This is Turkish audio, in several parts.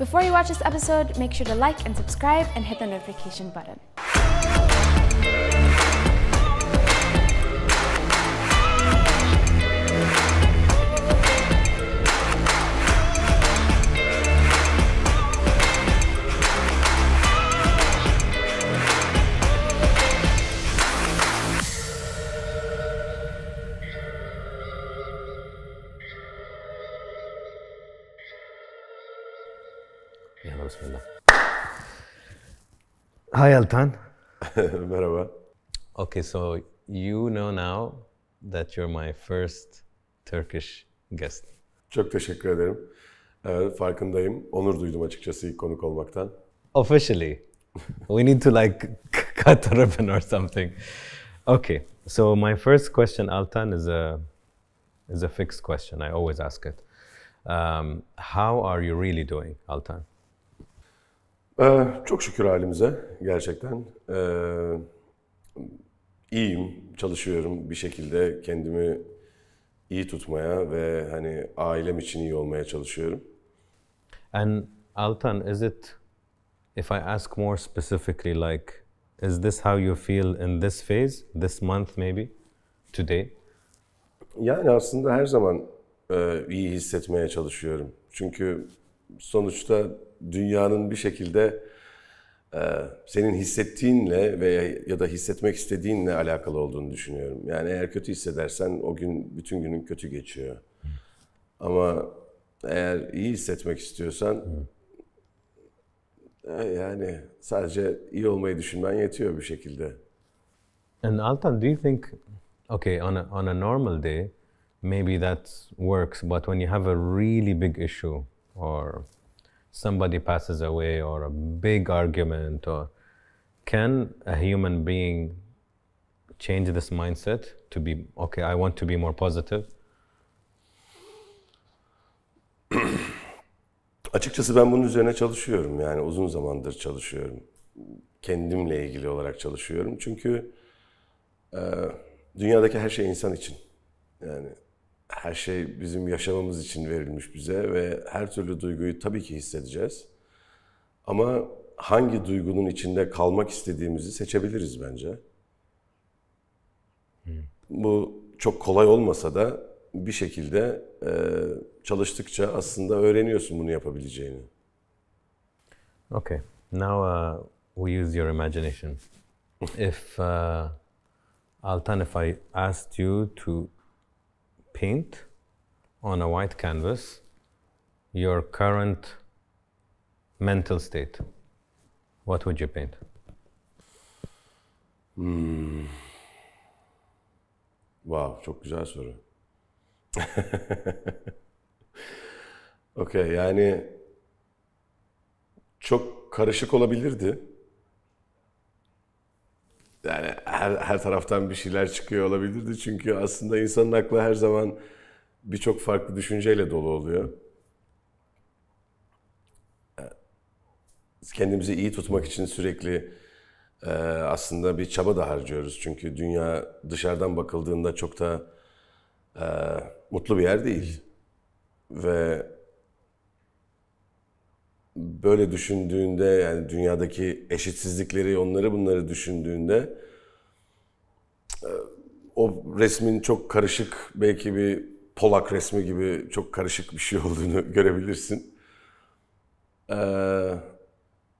Before you watch this episode, make sure to like and subscribe and hit the notification button. Hi, Altan. Merhaba. Okay, so you know now that you're my first Turkish guest. Çok teşekkür ederim. Ee, farkındayım. Onur duydum açıkçası ilk konuk olmaktan. Officially. we need to like cut a ribbon or something. Okay. So my first question, Altan, is a is a fixed question. I always ask it. Um, how are you really doing, Altan? Ee, çok şükür halimize gerçekten. Ee, iyiyim, çalışıyorum bir şekilde kendimi iyi tutmaya ve hani ailem için iyi olmaya çalışıyorum. And Altan, is it if I ask more specifically like is this how you feel in this phase, this month maybe, today? Yani aslında her zaman e, iyi hissetmeye çalışıyorum. Çünkü sonuçta dünyanın bir şekilde e, senin hissettiğinle veya ya da hissetmek istediğinle alakalı olduğunu düşünüyorum. Yani eğer kötü hissedersen o gün bütün günün kötü geçiyor. Ama eğer iyi hissetmek istiyorsan e, yani sadece iyi olmayı düşünmen yetiyor bir şekilde. And Altan, do you think okay on a, on a normal day maybe that works but when you have a really big issue or somebody passes away or a big argument or can a human being change this mindset to be okay i want to be more positive Açıkçası ben bunun üzerine çalışıyorum. Yani uzun zamandır çalışıyorum. Kendimle ilgili olarak çalışıyorum. Çünkü e, dünyadaki her şey insan için. Yani her şey bizim yaşamamız için verilmiş bize ve her türlü duyguyu tabii ki hissedeceğiz. Ama hangi duygunun içinde kalmak istediğimizi seçebiliriz bence. Hmm. Bu çok kolay olmasa da bir şekilde e, çalıştıkça aslında öğreniyorsun bunu yapabileceğini. Okay. Now uh, we use your imagination. if uh, Altan, if I asked you to paint on a white canvas your current mental state, what would you paint? Hmm. Wow, çok güzel soru. Okay, yani çok karışık olabilirdi yani her, her taraftan bir şeyler çıkıyor olabilirdi. Çünkü aslında insanın aklı her zaman birçok farklı düşünceyle dolu oluyor. Ee, kendimizi iyi tutmak için sürekli e, aslında bir çaba da harcıyoruz. Çünkü dünya dışarıdan bakıldığında çok da e, mutlu bir yer değil. Ve böyle düşündüğünde yani dünyadaki eşitsizlikleri onları bunları düşündüğünde e, o resmin çok karışık belki bir Polak resmi gibi çok karışık bir şey olduğunu görebilirsin. Ee,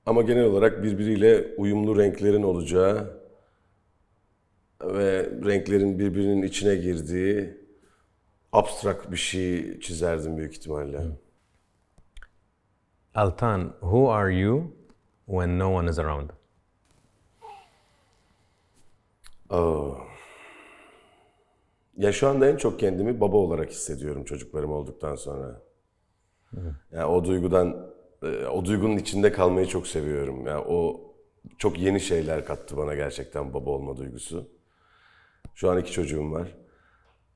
ama genel olarak birbiriyle uyumlu renklerin olacağı ve renklerin birbirinin içine girdiği abstrak bir şey çizerdim büyük ihtimalle. Hı. Altan, who are you when no one is around? Oh. Ya şu anda en çok kendimi baba olarak hissediyorum çocuklarım olduktan sonra. Yani o duygudan, e, o duygunun içinde kalmayı çok seviyorum. Yani o çok yeni şeyler kattı bana gerçekten baba olma duygusu. Şu an iki çocuğum var.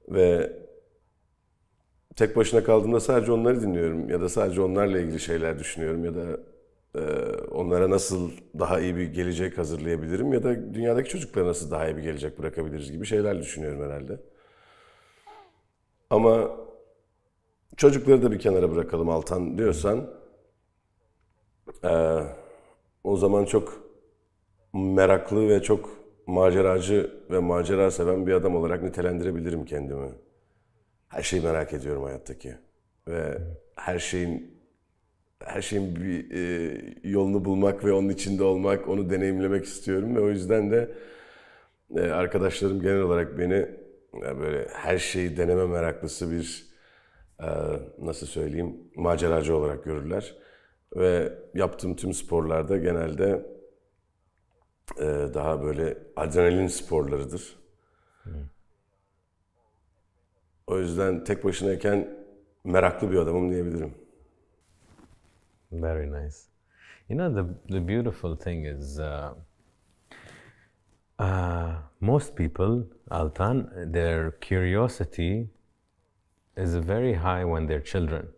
Ve tek başına kaldığımda sadece onları dinliyorum ya da sadece onlarla ilgili şeyler düşünüyorum ya da e, onlara nasıl daha iyi bir gelecek hazırlayabilirim ya da dünyadaki çocuklara nasıl daha iyi bir gelecek bırakabiliriz gibi şeyler düşünüyorum herhalde. Ama çocukları da bir kenara bırakalım Altan diyorsan e, o zaman çok meraklı ve çok maceracı ve macera seven bir adam olarak nitelendirebilirim kendimi her şeyi merak ediyorum hayattaki. Ve her şeyin her şeyin bir e, yolunu bulmak ve onun içinde olmak, onu deneyimlemek istiyorum ve o yüzden de e, arkadaşlarım genel olarak beni e, böyle her şeyi deneme meraklısı bir e, nasıl söyleyeyim maceracı olarak görürler ve yaptığım tüm sporlarda genelde e, daha böyle adrenalin sporlarıdır. Hmm. O yüzden tek başınayken meraklı bir adamım diyebilirim. Very nice. You know the the beautiful thing is uh, uh, most people, Altan, their curiosity is very high when they're children.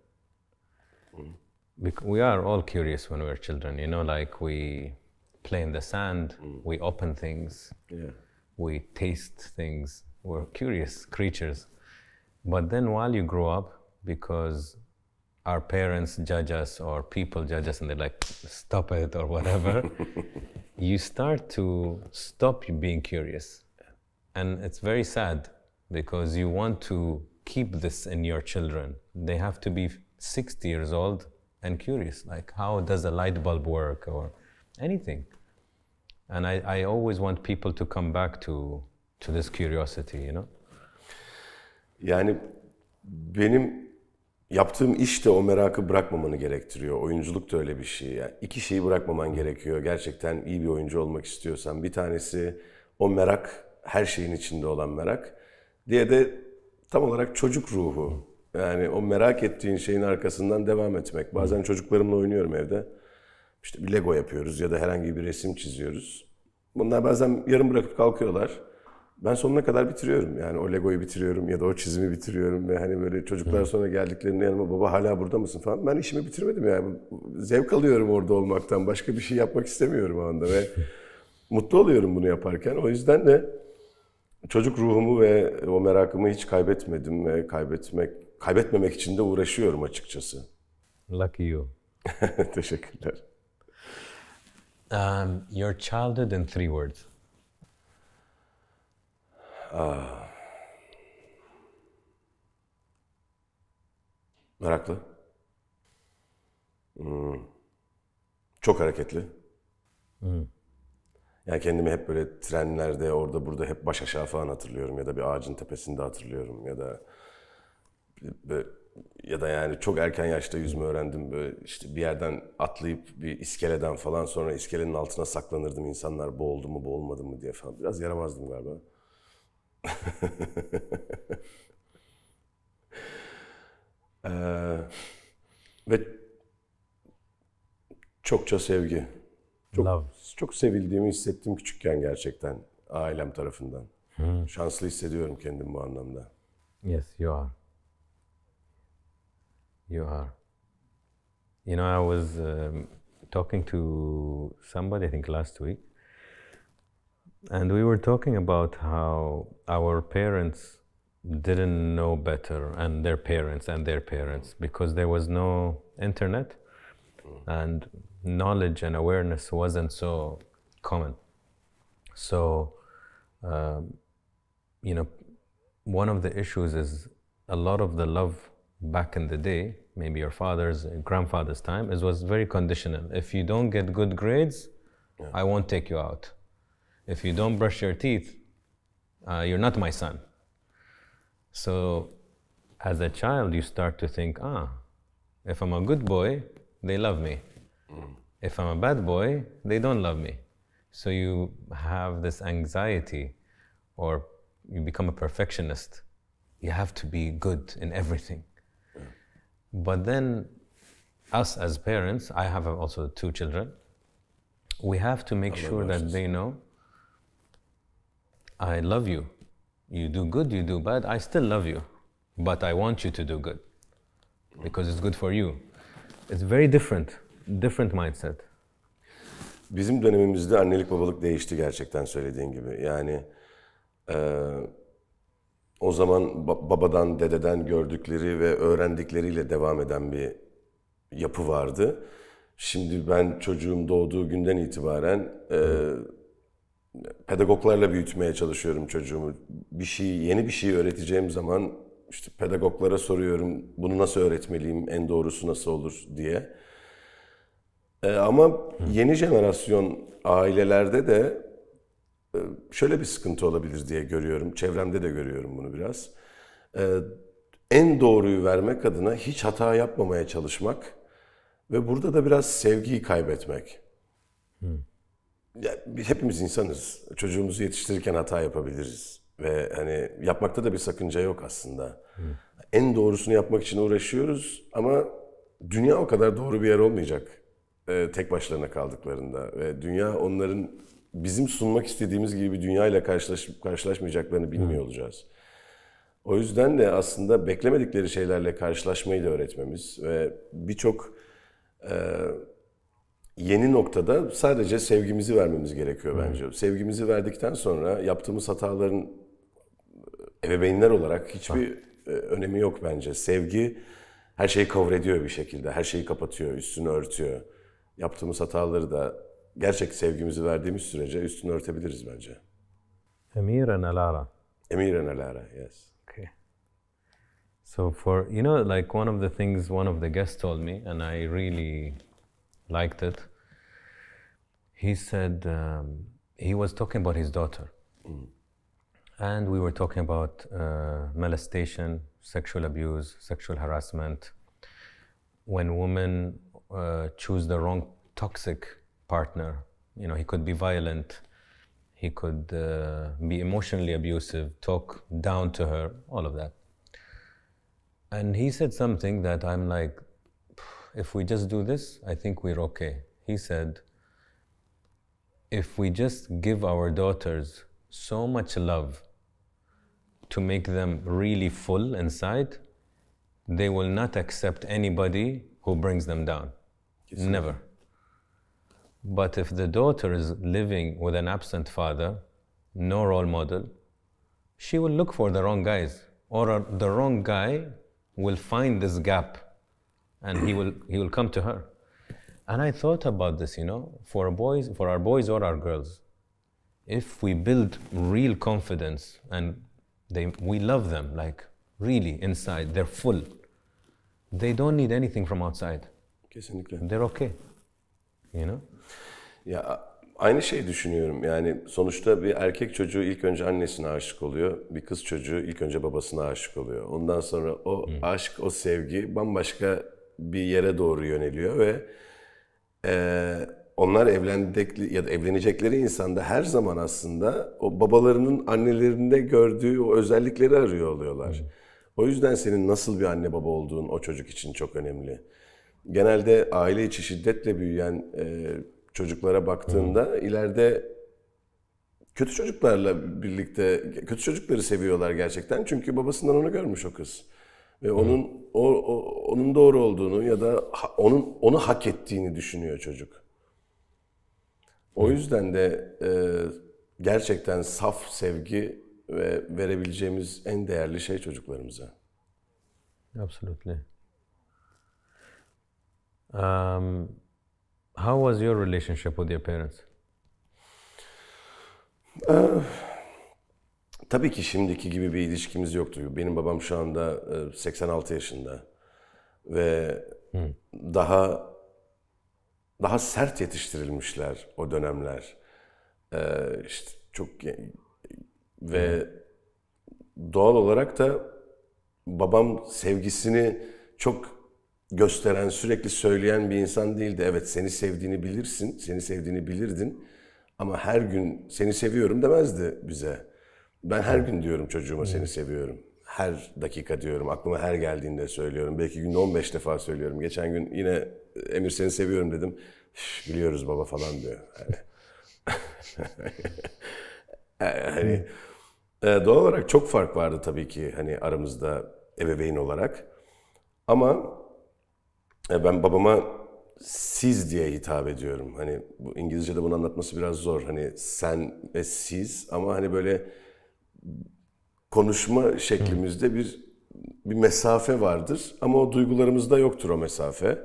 we are all curious when we're children. You know, like we play in the sand, mm. we open things, yeah. we taste things. We're curious creatures. But then while you grow up, because our parents judge us or people judge us and they're like, stop it or whatever, you start to stop being curious. And it's very sad because you want to keep this in your children. They have to be 60 years old and curious, like how does a light bulb work or anything. And I, I always want people to come back to, to this curiosity, you know? Yani benim yaptığım iş de o merakı bırakmamanı gerektiriyor. Oyunculuk da öyle bir şey. Yani iki şeyi bırakmaman gerekiyor. Gerçekten iyi bir oyuncu olmak istiyorsan. Bir tanesi o merak, her şeyin içinde olan merak. Diye de tam olarak çocuk ruhu. Yani o merak ettiğin şeyin arkasından devam etmek. Bazen çocuklarımla oynuyorum evde. İşte bir Lego yapıyoruz ya da herhangi bir resim çiziyoruz. Bunlar bazen yarım bırakıp kalkıyorlar ben sonuna kadar bitiriyorum. Yani o Lego'yu bitiriyorum ya da o çizimi bitiriyorum ve hani böyle çocuklar sonra geldiklerinde yanıma baba hala burada mısın falan. Ben işimi bitirmedim yani. Zevk alıyorum orada olmaktan. Başka bir şey yapmak istemiyorum o anda ve mutlu oluyorum bunu yaparken. O yüzden de çocuk ruhumu ve o merakımı hiç kaybetmedim ve kaybetmek kaybetmemek için de uğraşıyorum açıkçası. Lucky you. Teşekkürler. Um, your childhood in three words. Ah. Meraklı. Hmm. Çok hareketli. Hmm. Yani kendimi hep böyle trenlerde orada burada hep baş aşağı falan hatırlıyorum ya da bir ağacın tepesinde hatırlıyorum ya da ya da yani çok erken yaşta yüzme öğrendim. Böyle işte bir yerden atlayıp bir iskeleden falan sonra iskelenin altına saklanırdım. insanlar boğuldu mu boğulmadı mı diye falan. Biraz yaramazdım galiba. ee, ve çokça sevgi. Çok, Love. çok sevildiğimi hissettim küçükken gerçekten ailem tarafından. Hmm. Şanslı hissediyorum kendim bu anlamda. Yes, you are. You are. You know, I was um, talking to somebody, I think last week, And we were talking about how our parents didn't know better, and their parents and their parents, because there was no internet and knowledge and awareness wasn't so common. So, um, you know, one of the issues is a lot of the love back in the day, maybe your father's grandfather's time, it was very conditional. If you don't get good grades, yeah. I won't take you out if you don't brush your teeth, uh, you're not my son. So as a child, you start to think, ah, if I'm a good boy, they love me. If I'm a bad boy, they don't love me. So you have this anxiety or you become a perfectionist. You have to be good in everything. But then, us as parents, I have also two children, we have to make sure that they know I love you. You do good, you do bad, I still love you. But I want you to do good because it's good for you. It's very different, different mindset. Bizim dönemimizde annelik babalık değişti gerçekten söylediğin gibi. Yani e, o zaman babadan, dededen gördükleri ve öğrendikleriyle devam eden bir yapı vardı. Şimdi ben çocuğum doğduğu günden itibaren e, pedagoglarla büyütmeye çalışıyorum çocuğumu. Bir şey, yeni bir şey öğreteceğim zaman işte pedagoglara soruyorum bunu nasıl öğretmeliyim, en doğrusu nasıl olur diye. E, ama yeni jenerasyon ailelerde de e, şöyle bir sıkıntı olabilir diye görüyorum. Çevremde de görüyorum bunu biraz. E, en doğruyu vermek adına hiç hata yapmamaya çalışmak ve burada da biraz sevgiyi kaybetmek. Hı ya, hepimiz insanız. Çocuğumuzu yetiştirirken hata yapabiliriz. Ve hani yapmakta da bir sakınca yok aslında. Hı. En doğrusunu yapmak için uğraşıyoruz ama dünya o kadar doğru bir yer olmayacak e, tek başlarına kaldıklarında. Ve dünya onların bizim sunmak istediğimiz gibi bir dünyayla karşılaş, karşılaşmayacaklarını bilmiyor olacağız. O yüzden de aslında beklemedikleri şeylerle karşılaşmayı da öğretmemiz ve birçok... E, yeni noktada sadece sevgimizi vermemiz gerekiyor bence. Hı. Sevgimizi verdikten sonra yaptığımız hataların e, ebeveynler olarak hiçbir ha. E, önemi yok bence. Sevgi her şeyi kavrediyor bir şekilde. Her şeyi kapatıyor, üstünü örtüyor. Yaptığımız hataları da gerçek sevgimizi verdiğimiz sürece üstünü örtebiliriz bence. Emiren Alara. Emiren Alara, yes. Okay. So for, you know, like one of the things one of the guests told me and I really liked it. He said um, he was talking about his daughter. Mm. And we were talking about uh, molestation, sexual abuse, sexual harassment. When women uh, choose the wrong toxic partner, you know, he could be violent, he could uh, be emotionally abusive, talk down to her, all of that. And he said something that I'm like, if we just do this, I think we're okay. He said, if we just give our daughters so much love to make them really full inside, they will not accept anybody who brings them down. Never. But if the daughter is living with an absent father, no role model, she will look for the wrong guys, or the wrong guy will find this gap and he will he will come to her and i thought about this you know for boys for our boys or our girls if we build real confidence and they we love them like really inside they're full they don't need anything from outside kesinlikle they're okay you know yeah aynı şeyi düşünüyorum. Yani sonuçta bir erkek çocuğu ilk önce annesine aşık oluyor. Bir kız çocuğu ilk önce babasına aşık oluyor. Ondan sonra o hmm. aşk, o sevgi bambaşka bir yere doğru yöneliyor ve e, onlar evlenecekleri ya da evlenecekleri insanda her zaman aslında o babalarının annelerinde gördüğü o özellikleri arıyor oluyorlar. O yüzden senin nasıl bir anne baba olduğun o çocuk için çok önemli. Genelde aile içi şiddetle büyüyen e, çocuklara baktığında Hı. ileride kötü çocuklarla birlikte kötü çocukları seviyorlar gerçekten. Çünkü babasından onu görmüş o kız ve onun o, o, onun doğru olduğunu ya da onun onu hak ettiğini düşünüyor çocuk. O yüzden de e, gerçekten saf sevgi ve verebileceğimiz en değerli şey çocuklarımıza. Absolutely. Um, how was your relationship with your parents? Uh, Tabii ki şimdiki gibi bir ilişkimiz yoktu. Benim babam şu anda 86 e, yaşında ve Hı. daha daha sert yetiştirilmişler o dönemler. Ee, işte çok ve Hı. doğal olarak da babam sevgisini çok gösteren, sürekli söyleyen bir insan değildi. Evet seni sevdiğini bilirsin, seni sevdiğini bilirdin ama her gün seni seviyorum demezdi bize. Ben her gün diyorum çocuğuma seni seviyorum. Her dakika diyorum. Aklıma her geldiğinde söylüyorum. Belki günde 15 defa söylüyorum. Geçen gün yine e, Emir seni seviyorum dedim. Biliyoruz baba falan diyor. Yani. E, hani e, doğal olarak çok fark vardı tabii ki hani aramızda ebeveyn olarak. Ama ben babama siz diye hitap ediyorum. Hani bu İngilizce'de bunu anlatması biraz zor. Hani sen ve siz ama hani böyle konuşma şeklimizde bir bir mesafe vardır ama o duygularımızda yoktur o mesafe.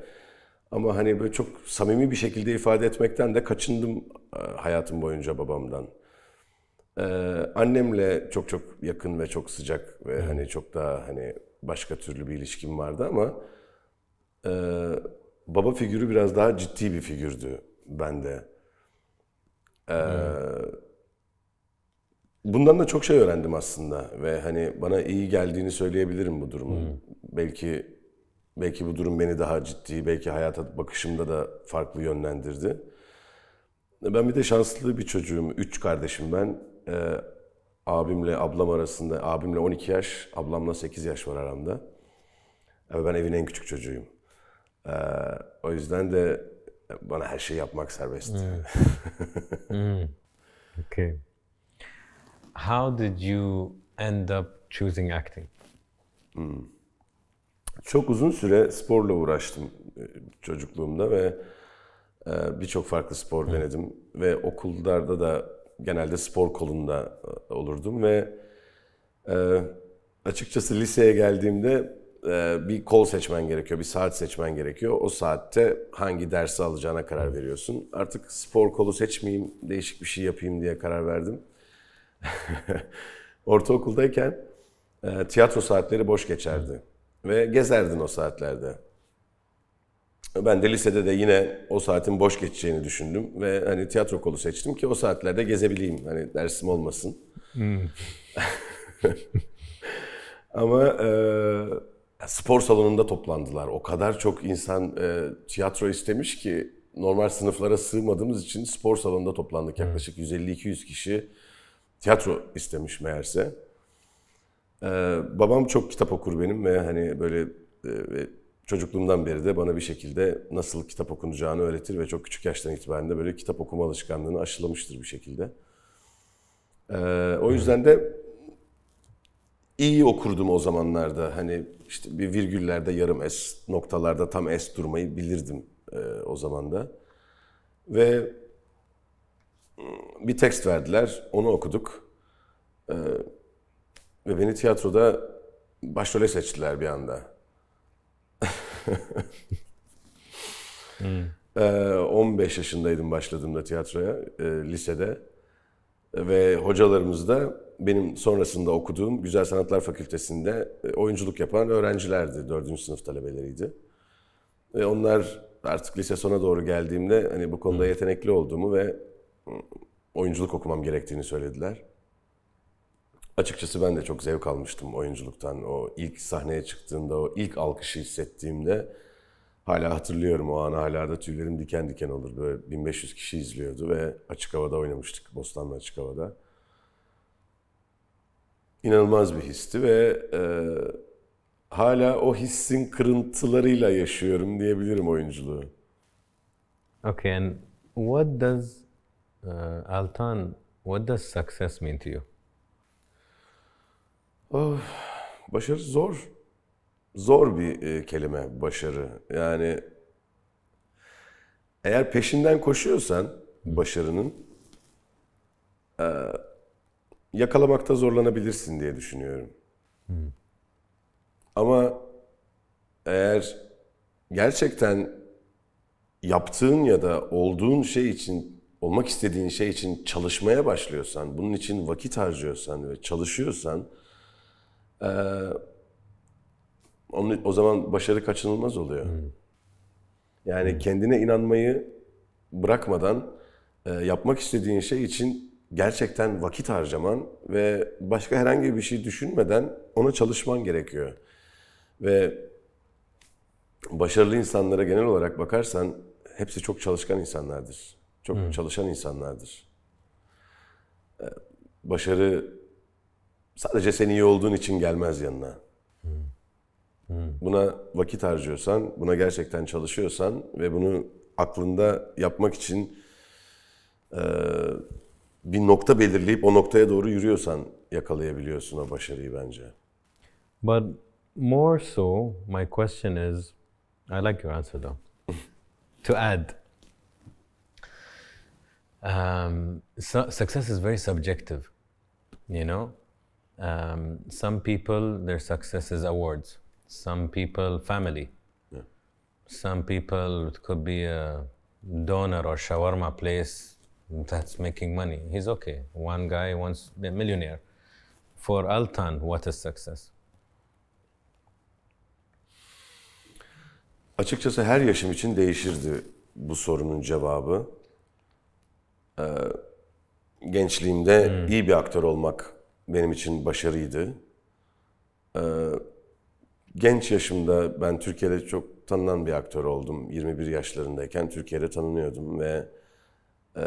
Ama hani böyle çok samimi bir şekilde ifade etmekten de kaçındım e, hayatım boyunca babamdan. Ee, annemle çok çok yakın ve çok sıcak ve hani çok daha hani başka türlü bir ilişkim vardı ama e, baba figürü biraz daha ciddi bir figürdü bende. Ee, evet bundan da çok şey öğrendim aslında ve hani bana iyi geldiğini söyleyebilirim bu durumun. Hmm. Belki belki bu durum beni daha ciddi, belki hayata bakışımda da farklı yönlendirdi. Ben bir de şanslı bir çocuğum. Üç kardeşim ben. Ee, abimle ablam arasında, abimle 12 yaş, ablamla 8 yaş var aramda. Ama ee, ben evin en küçük çocuğuyum. Ee, o yüzden de bana her şeyi yapmak serbest. Hmm. hmm. Okay how did you end up choosing acting? Hmm. Çok uzun süre sporla uğraştım e, çocukluğumda ve e, birçok farklı spor hmm. denedim ve okullarda da genelde spor kolunda e, olurdum ve açıkçası liseye geldiğimde bir kol seçmen gerekiyor, bir saat seçmen gerekiyor. O saatte hangi dersi alacağına karar veriyorsun. Artık spor kolu seçmeyeyim, değişik bir şey yapayım diye karar verdim. Ortaokuldayken e, tiyatro saatleri boş geçerdi. Ve gezerdin o saatlerde. Ben de lisede de yine o saatin boş geçeceğini düşündüm ve hani tiyatro kolu seçtim ki o saatlerde gezebileyim. Hani dersim olmasın. Hmm. Ama e, spor salonunda toplandılar. O kadar çok insan e, tiyatro istemiş ki normal sınıflara sığmadığımız için spor salonunda toplandık. Hmm. Yaklaşık 150-200 kişi tiyatro istemiş meğerse. Ee, babam çok kitap okur benim ve hani böyle e, çocukluğumdan beri de bana bir şekilde nasıl kitap okunacağını öğretir ve çok küçük yaştan itibaren de böyle kitap okuma alışkanlığını aşılamıştır bir şekilde. Ee, o yüzden de iyi okurdum o zamanlarda. Hani işte bir virgüllerde yarım s noktalarda tam s durmayı bilirdim e, o zaman da. Ve bir tekst verdiler. Onu okuduk. Ee, ve beni tiyatroda başrole seçtiler bir anda. hmm. ee, 15 yaşındaydım başladığımda tiyatroya, e, lisede. Ve hocalarımız da benim sonrasında okuduğum Güzel Sanatlar Fakültesi'nde e, oyunculuk yapan öğrencilerdi. Dördüncü sınıf talebeleriydi. Ve onlar artık lise sona doğru geldiğimde hani bu konuda hmm. yetenekli olduğumu ve oyunculuk okumam gerektiğini söylediler. Açıkçası ben de çok zevk almıştım oyunculuktan. O ilk sahneye çıktığımda, o ilk alkışı hissettiğimde hala hatırlıyorum o anı. Hala da tüylerim diken diken olur. Böyle 1500 kişi izliyordu ve açık havada oynamıştık. Bostanlı açık havada. İnanılmaz bir histi ve e, hala o hissin kırıntılarıyla yaşıyorum diyebilirim oyunculuğu. Okay, and what does uh, Altan, what does success mean to you? Oh, başarı zor. Zor bir e, kelime başarı. Yani eğer peşinden koşuyorsan başarının e, yakalamakta zorlanabilirsin diye düşünüyorum. Hmm. Ama eğer gerçekten yaptığın ya da olduğun şey için olmak istediğin şey için çalışmaya başlıyorsan, bunun için vakit harcıyorsan ve çalışıyorsan e, onun, o zaman başarı kaçınılmaz oluyor. Hmm. Yani hmm. kendine inanmayı bırakmadan e, yapmak istediğin şey için gerçekten vakit harcaman ve başka herhangi bir şey düşünmeden ona çalışman gerekiyor. Ve başarılı insanlara genel olarak bakarsan hepsi çok çalışkan insanlardır. Çok hmm. çalışan insanlardır. Ee, başarı sadece sen iyi olduğun için gelmez yanına. Buna vakit harcıyorsan, buna gerçekten çalışıyorsan ve bunu aklında yapmak için e, bir nokta belirleyip o noktaya doğru yürüyorsan yakalayabiliyorsun o başarıyı bence. But more so, my question is, I like your answer though. to add, um, su- success is very subjective. You know, um, some people their success is awards. Some people family. Yeah. Some people it could be a donor or shawarma place that's making money. He's okay. One guy wants a millionaire. For Altan, what is success? Açıkçası her yaşım için değişirdi bu sorunun cevabı. e, gençliğimde hmm. iyi bir aktör olmak benim için başarıydı. E, genç yaşımda ben Türkiye'de çok tanınan bir aktör oldum. 21 yaşlarındayken Türkiye'de tanınıyordum ve e,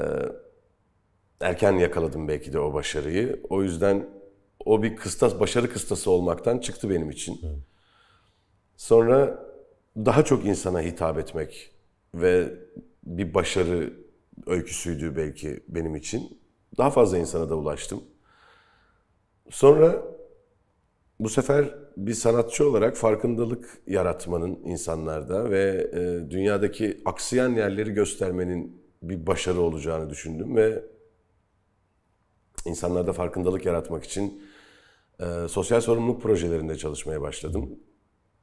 erken yakaladım belki de o başarıyı. O yüzden o bir kıstas, başarı kıstası olmaktan çıktı benim için. Hmm. Sonra daha çok insana hitap etmek ve bir başarı öyküsüydü belki benim için. Daha fazla insana da ulaştım. Sonra bu sefer bir sanatçı olarak farkındalık yaratmanın insanlarda ve e, dünyadaki aksayan yerleri göstermenin bir başarı olacağını düşündüm ve insanlarda farkındalık yaratmak için e, sosyal sorumluluk projelerinde çalışmaya başladım.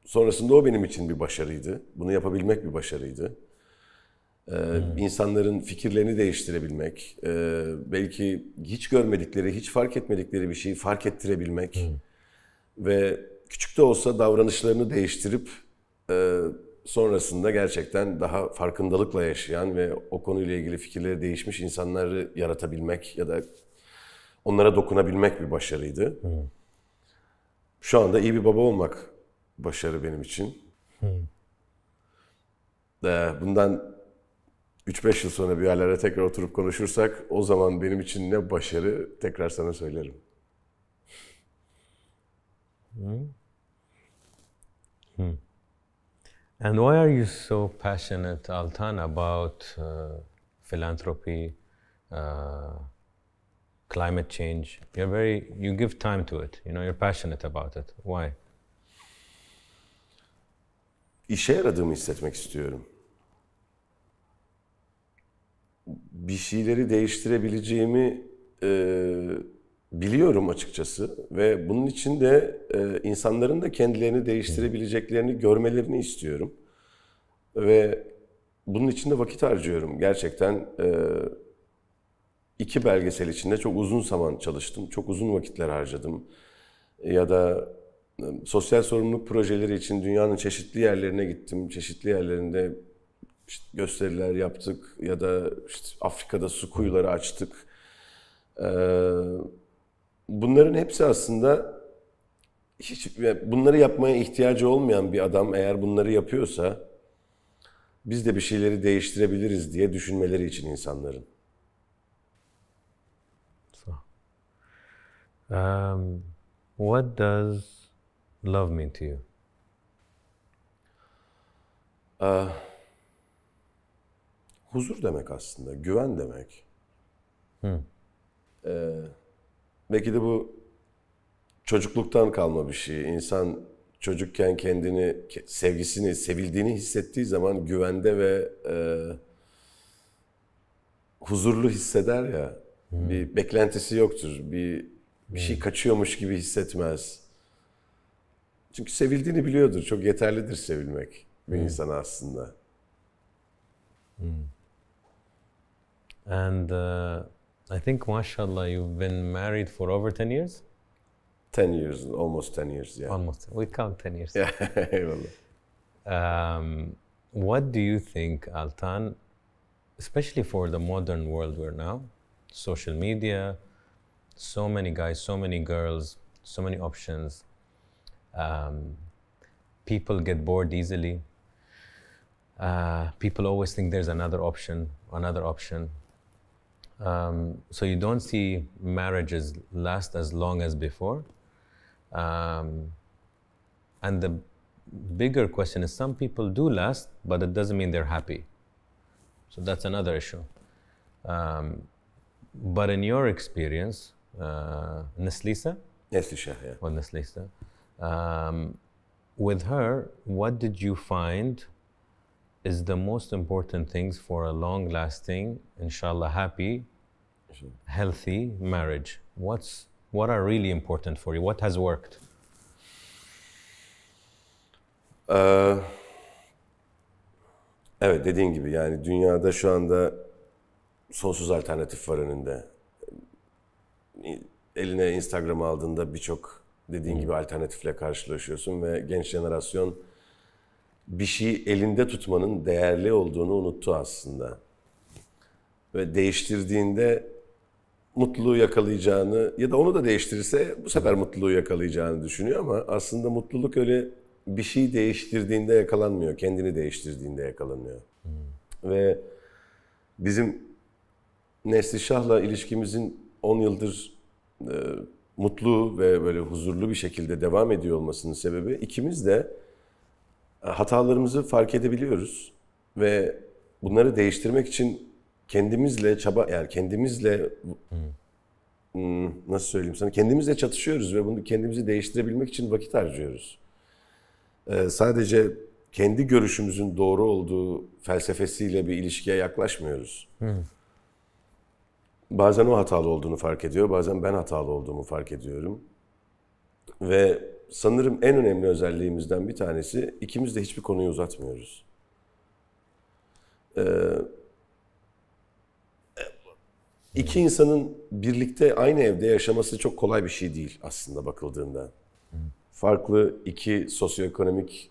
Sonrasında o benim için bir başarıydı. Bunu yapabilmek bir başarıydı. Ee, hmm. insanların fikirlerini değiştirebilmek, e, belki hiç görmedikleri, hiç fark etmedikleri bir şeyi fark ettirebilmek hmm. ve küçük de olsa davranışlarını değiştirip e, sonrasında gerçekten daha farkındalıkla yaşayan ve o konuyla ilgili fikirleri değişmiş insanları yaratabilmek ya da onlara dokunabilmek bir başarıydı. Hmm. Şu anda iyi bir baba olmak başarı benim için. Hmm. Ee, bundan 3-5 yıl sonra bir yerlere tekrar oturup konuşursak o zaman benim için ne başarı tekrar sana söylerim. Hmm. Hmm. And why are you so passionate, Altan, about uh, philanthropy, uh, climate change? You're very, you give time to it. You know, you're passionate about it. Why? İşe yaradığımı hissetmek istiyorum bir şeyleri değiştirebileceğimi e, biliyorum açıkçası ve bunun için de e, insanların da kendilerini değiştirebileceklerini görmelerini istiyorum ve bunun için de vakit harcıyorum gerçekten. E, iki belgesel içinde çok uzun zaman çalıştım, çok uzun vakitler harcadım ya da e, sosyal sorumluluk projeleri için dünyanın çeşitli yerlerine gittim, çeşitli yerlerinde işte gösteriler yaptık ya da işte Afrika'da su kuyuları açtık. Ee, bunların hepsi aslında hiç bunları yapmaya ihtiyacı olmayan bir adam eğer bunları yapıyorsa biz de bir şeyleri değiştirebiliriz diye düşünmeleri için insanların. So, um, what does love mean to you? Uh, huzur demek aslında, güven demek. Hı. Ee, belki de bu çocukluktan kalma bir şey. İnsan çocukken kendini, sevgisini, sevildiğini hissettiği zaman güvende ve e, huzurlu hisseder ya. Hmm. Bir beklentisi yoktur. Bir bir şey kaçıyormuş gibi hissetmez. Çünkü sevildiğini biliyordur. Çok yeterlidir sevilmek bir hmm. insana aslında. Hmm. And uh, I think, mashallah, you've been married for over 10 years? 10 years, almost 10 years, yeah. Almost. We count 10 years. Yeah. um, what do you think, Altan, especially for the modern world we're now, social media, so many guys, so many girls, so many options. Um, people get bored easily. Uh, people always think there's another option, another option. Um, so you don't see marriages last as long as before. Um, and the bigger question is some people do last, but it doesn't mean they're happy. So that's another issue. Um, but in your experience, uh, Neslisa? yeah. Or Neslisa. Um, with her, what did you find is the most important things for a long lasting, inshallah, happy healthy marriage? What's what are really important for you? What has worked? Ee, evet dediğin gibi yani dünyada şu anda sonsuz alternatif var önünde. Eline Instagram aldığında birçok dediğin gibi alternatifle karşılaşıyorsun ve genç jenerasyon bir şeyi elinde tutmanın değerli olduğunu unuttu aslında. Ve değiştirdiğinde mutluluğu yakalayacağını ya da onu da değiştirirse bu sefer mutluluğu yakalayacağını düşünüyor ama aslında mutluluk öyle bir şey değiştirdiğinde yakalanmıyor. Kendini değiştirdiğinde yakalanıyor. Hmm. Ve bizim Neslişah'la ilişkimizin 10 yıldır e, mutlu ve böyle huzurlu bir şekilde devam ediyor olmasının sebebi ikimiz de e, hatalarımızı fark edebiliyoruz ve bunları değiştirmek için kendimizle çaba yani kendimizle hmm. hmm. nasıl söyleyeyim sana kendimizle çatışıyoruz ve bunu kendimizi değiştirebilmek için vakit harcıyoruz. Ee, sadece kendi görüşümüzün doğru olduğu felsefesiyle bir ilişkiye yaklaşmıyoruz. Hmm. Bazen o hatalı olduğunu fark ediyor, bazen ben hatalı olduğumu fark ediyorum. Ve sanırım en önemli özelliğimizden bir tanesi ikimiz de hiçbir konuyu uzatmıyoruz. Ee, İki insanın birlikte aynı evde yaşaması çok kolay bir şey değil aslında bakıldığında. Farklı iki sosyoekonomik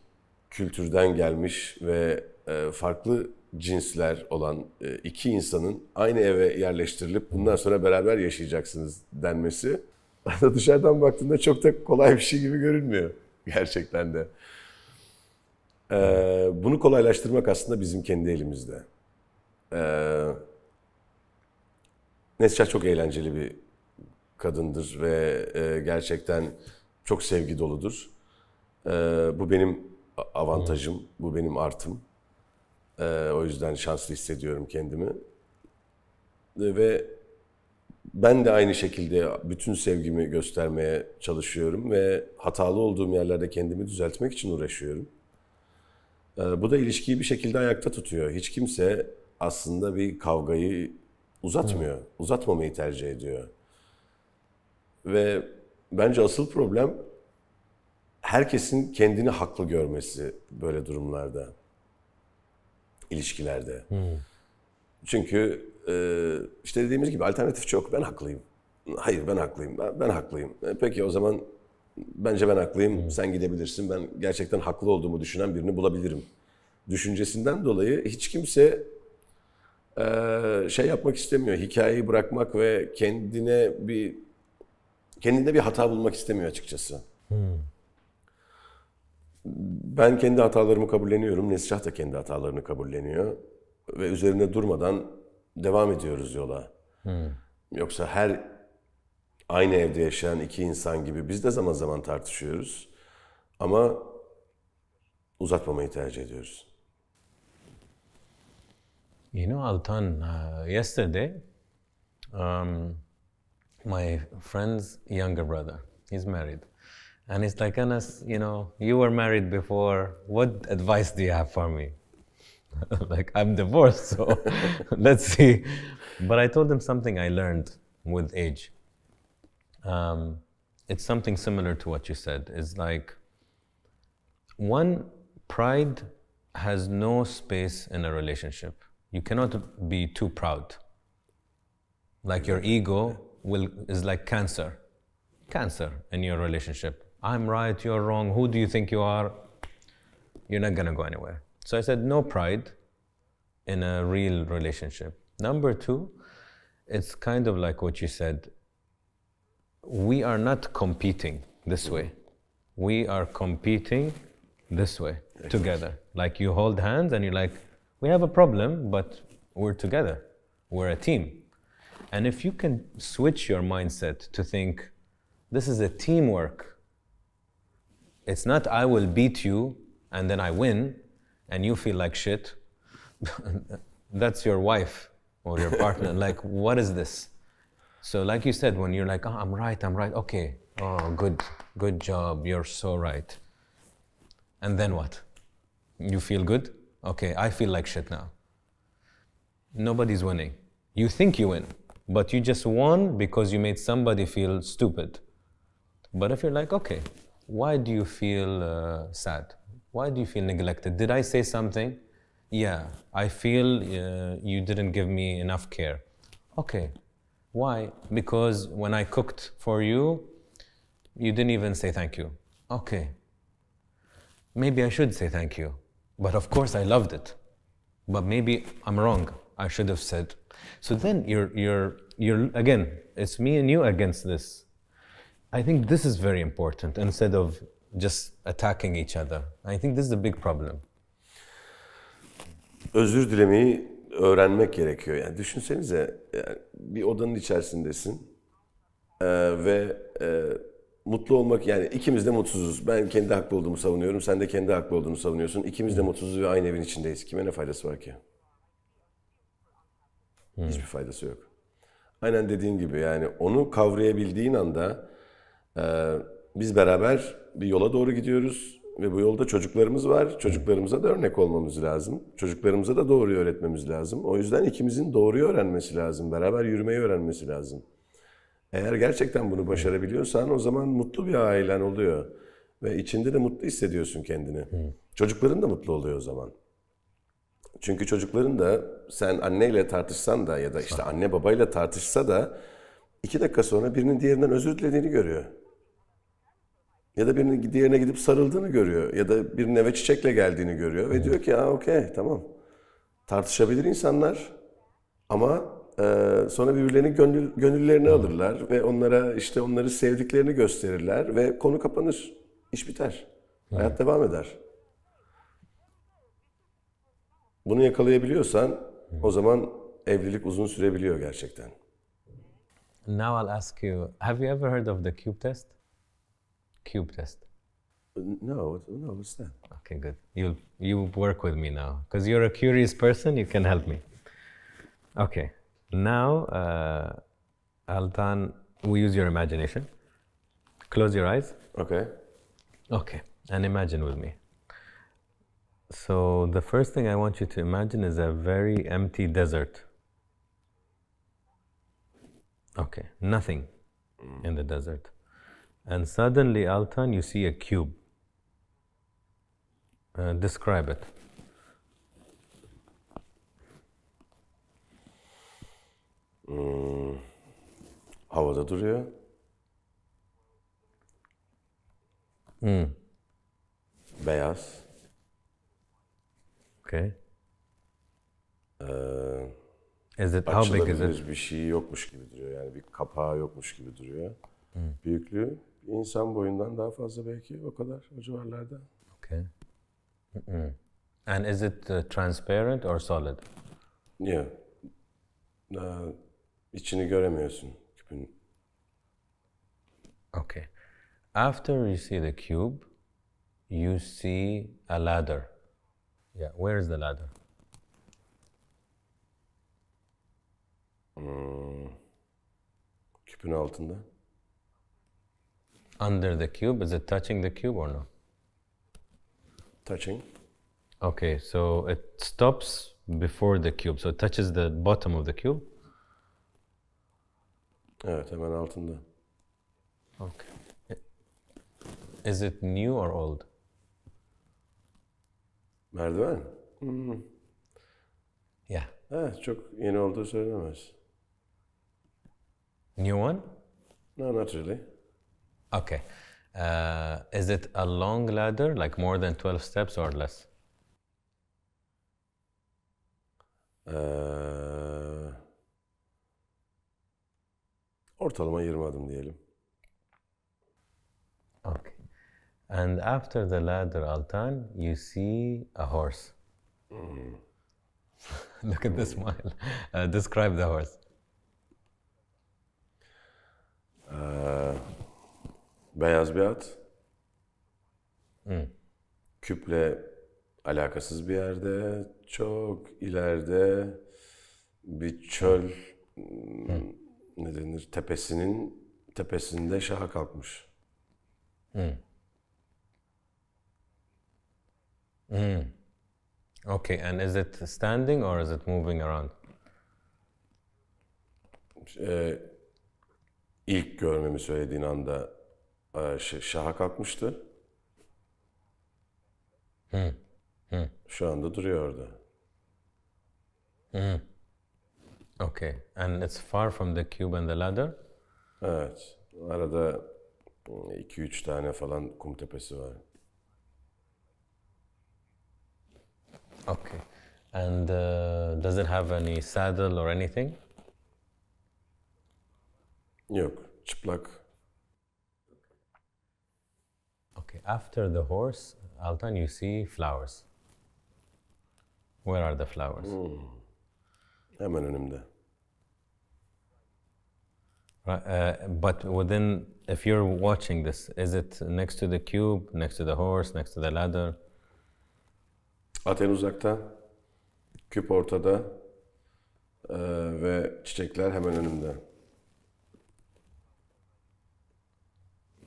kültürden gelmiş ve e, farklı cinsler olan e, iki insanın aynı eve yerleştirilip bundan sonra beraber yaşayacaksınız denmesi dışarıdan baktığında çok da kolay bir şey gibi görünmüyor gerçekten de. E, bunu kolaylaştırmak aslında bizim kendi elimizde. Evet Neslihan çok eğlenceli bir kadındır ve e, gerçekten çok sevgi doludur. E, bu benim avantajım, bu benim artım. E, o yüzden şanslı hissediyorum kendimi. E, ve ben de aynı şekilde bütün sevgimi göstermeye çalışıyorum ve hatalı olduğum yerlerde kendimi düzeltmek için uğraşıyorum. E, bu da ilişkiyi bir şekilde ayakta tutuyor. Hiç kimse aslında bir kavgayı Uzatmıyor. Hı. Uzatmamayı tercih ediyor. Ve bence asıl problem herkesin kendini haklı görmesi böyle durumlarda. ilişkilerde. Hı. Çünkü e, işte dediğimiz gibi alternatif çok. Ben haklıyım. Hayır ben haklıyım. Ben, ben haklıyım. E, peki o zaman bence ben haklıyım. Hı. Sen gidebilirsin. Ben gerçekten haklı olduğumu düşünen birini bulabilirim. Düşüncesinden dolayı hiç kimse ee, şey yapmak istemiyor. Hikayeyi bırakmak ve kendine bir kendinde bir hata bulmak istemiyor açıkçası. Hmm. Ben kendi hatalarımı kabulleniyorum. Nesrah da kendi hatalarını kabulleniyor. Ve üzerine durmadan devam ediyoruz yola. Hmm. Yoksa her aynı evde yaşayan iki insan gibi biz de zaman zaman tartışıyoruz. Ama uzatmamayı tercih ediyoruz. You know, Altan, uh, yesterday, um, my friend's younger brother, he's married. And he's like, Anas, you know, you were married before. What advice do you have for me? like, I'm divorced, so let's see. But I told him something I learned with age. Um, it's something similar to what you said. It's like, one, pride has no space in a relationship you cannot be too proud. Like your ego will, is like cancer. Cancer in your relationship. I'm right, you're wrong, who do you think you are? You're not gonna go anywhere. So I said, no pride in a real relationship. Number two, it's kind of like what you said. We are not competing this way. We are competing this way together. Like you hold hands and you're like, we have a problem, but we're together. We're a team. And if you can switch your mindset to think, this is a teamwork, it's not I will beat you and then I win and you feel like shit. That's your wife or your partner. like, what is this? So, like you said, when you're like, oh, I'm right, I'm right, okay, oh, good, good job, you're so right. And then what? You feel good? okay, I feel like shit now. Nobody's winning. You think you win, but you just won because you made somebody feel stupid. But if you're like, okay, why do you feel uh, sad? Why do you feel neglected? Did I say something? Yeah, I feel uh, you didn't give me enough care. Okay, why? Because when I cooked for you, you didn't even say thank you. Okay, maybe I should say thank you. But of course, I loved it. But maybe I'm wrong. I should have said. So then you're, you're, you're again, it's me and you against this. I think this is very important instead of just attacking each other. I think this is a big problem. Özür dilemeyi öğrenmek gerekiyor. Yani düşünsenize yani bir odanın içerisindesin ee, ve e, mutlu olmak yani ikimiz de mutsuzuz. Ben kendi haklı olduğumu savunuyorum. Sen de kendi haklı olduğunu savunuyorsun. İkimiz de mutsuzuz ve aynı evin içindeyiz. Kime ne faydası var ki? Hmm. Hiçbir faydası yok. Aynen dediğin gibi yani onu kavrayabildiğin anda e, biz beraber bir yola doğru gidiyoruz ve bu yolda çocuklarımız var. Hmm. Çocuklarımıza da örnek olmamız lazım. Çocuklarımıza da doğruyu öğretmemiz lazım. O yüzden ikimizin doğruyu öğrenmesi lazım. Beraber yürümeyi öğrenmesi lazım. Eğer gerçekten bunu başarabiliyorsan o zaman mutlu bir ailen oluyor. Ve içinde de mutlu hissediyorsun kendini. Hı. Çocukların da mutlu oluyor o zaman. Çünkü çocukların da sen anneyle tartışsan da ya da işte anne babayla tartışsa da iki dakika sonra birinin diğerinden özür dilediğini görüyor. Ya da birinin diğerine gidip sarıldığını görüyor. Ya da birinin eve çiçekle geldiğini görüyor. Ve diyor ki ha okey tamam. Tartışabilir insanlar ama ee, sonra birbirlerinin gönül, gönüllerini hmm. alırlar ve onlara işte onları sevdiklerini gösterirler ve konu kapanır. İş biter. Hmm. Hayat devam eder. Bunu yakalayabiliyorsan hmm. o zaman evlilik uzun sürebiliyor gerçekten. Now I'll ask you, have you ever heard of the cube test? Cube test. No, no, what's that? Okay, good. You you work with me now because you're a curious person, you can help me. Okay. Now, uh, Altan, we use your imagination. Close your eyes. Okay. Okay, and imagine with me. So, the first thing I want you to imagine is a very empty desert. Okay, nothing mm. in the desert. And suddenly, Altan, you see a cube. Uh, describe it. Hmm, havada duruyor. Hmm. Beyaz. Okay. Ee, is it, how big is it? bir şey yokmuş gibi duruyor. Yani bir kapağı yokmuş gibi duruyor. Hmm. Büyüklüğü insan boyundan daha fazla belki o kadar o civarlarda. Okay. Mm -mm. And is it uh, transparent or solid? Yeah. Uh, İçini göremiyorsun küpün. Okay. After you see the cube, you see a ladder. Yeah, where is the ladder? Hmm. Küpün altında. Under the cube, is it touching the cube or no? Touching. Okay, so it stops before the cube, so it touches the bottom of the cube. Evet hemen altında. Okay. Is it new or old? Merdiven? Hmm. Yeah. Evet, eh, çok yeni olduğu söylenemez. New one? No, not really. Okay. Uh, is it a long ladder, like more than 12 steps or less? Uh, Ortalama 20 adım diyelim. Okay. And after the ladder altan, you see a horse. Mm. Look at the hmm. smile. Uh, describe the horse. Ee, beyaz bir at. Hmm. Küple alakasız bir yerde, çok ileride bir çöl hmm. hmm ne denir tepesinin tepesinde şaha kalkmış. Hmm. Hmm. Okay, and is it standing or is it moving around? Ee, ilk görmemi söylediğin anda e, şaha kalkmıştı. Hmm. Hmm. Şu anda duruyor orada. Hmm. Okay, and it's far from the cube and the ladder? Evet. Arada 2-3 hmm, tane falan kum tepesi var. Okay. And uh, does it have any saddle or anything? Yok. Çıplak. Okay. After the horse, Altan, you see flowers. Where are the flowers? Hmm. Hemen önümde. Right, uh, but within, if you're watching this, is it next to the cube, next to the horse, next to the ladder? Aten uzakta, küp ortada e, ve çiçekler hemen önümde.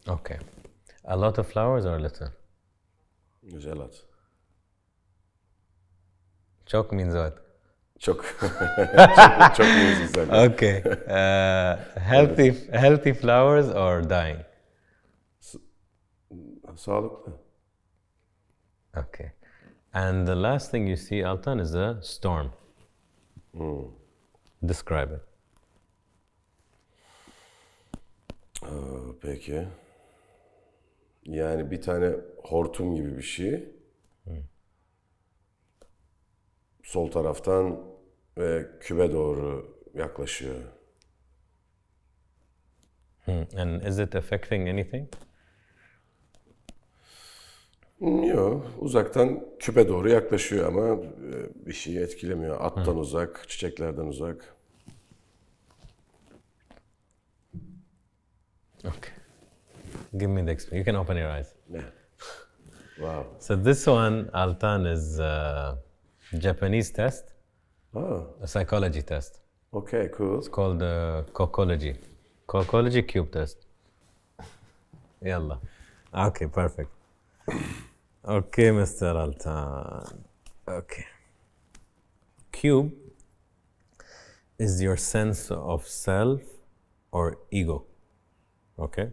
Okay. A lot of flowers or little? There's a lot. Çok means what? Çok. çok, çok iyisin sen. Okay. Uh, healthy, healthy flowers or dying? Sa sağlıklı. Okay. And the last thing you see, Altan, is a storm. Hmm. Describe it. Aa, peki. Yani bir tane hortum gibi bir şey. Hmm sol taraftan ve kübe doğru yaklaşıyor. Hmm. And is it affecting anything? Yok. Uzaktan küpe doğru yaklaşıyor ama e, bir şeyi etkilemiyor. Attan hmm. uzak, çiçeklerden uzak. Okay. Give me the experience. You can open your eyes. Yeah. Wow. So this one, Altan, is... Uh, Japanese test. Oh. A psychology test. Okay, cool. It's called the uh, cocology. Cocology cube test. Yalla. Okay, perfect. Okay, Mr. Altan. Okay. Cube is your sense of self or ego. Okay?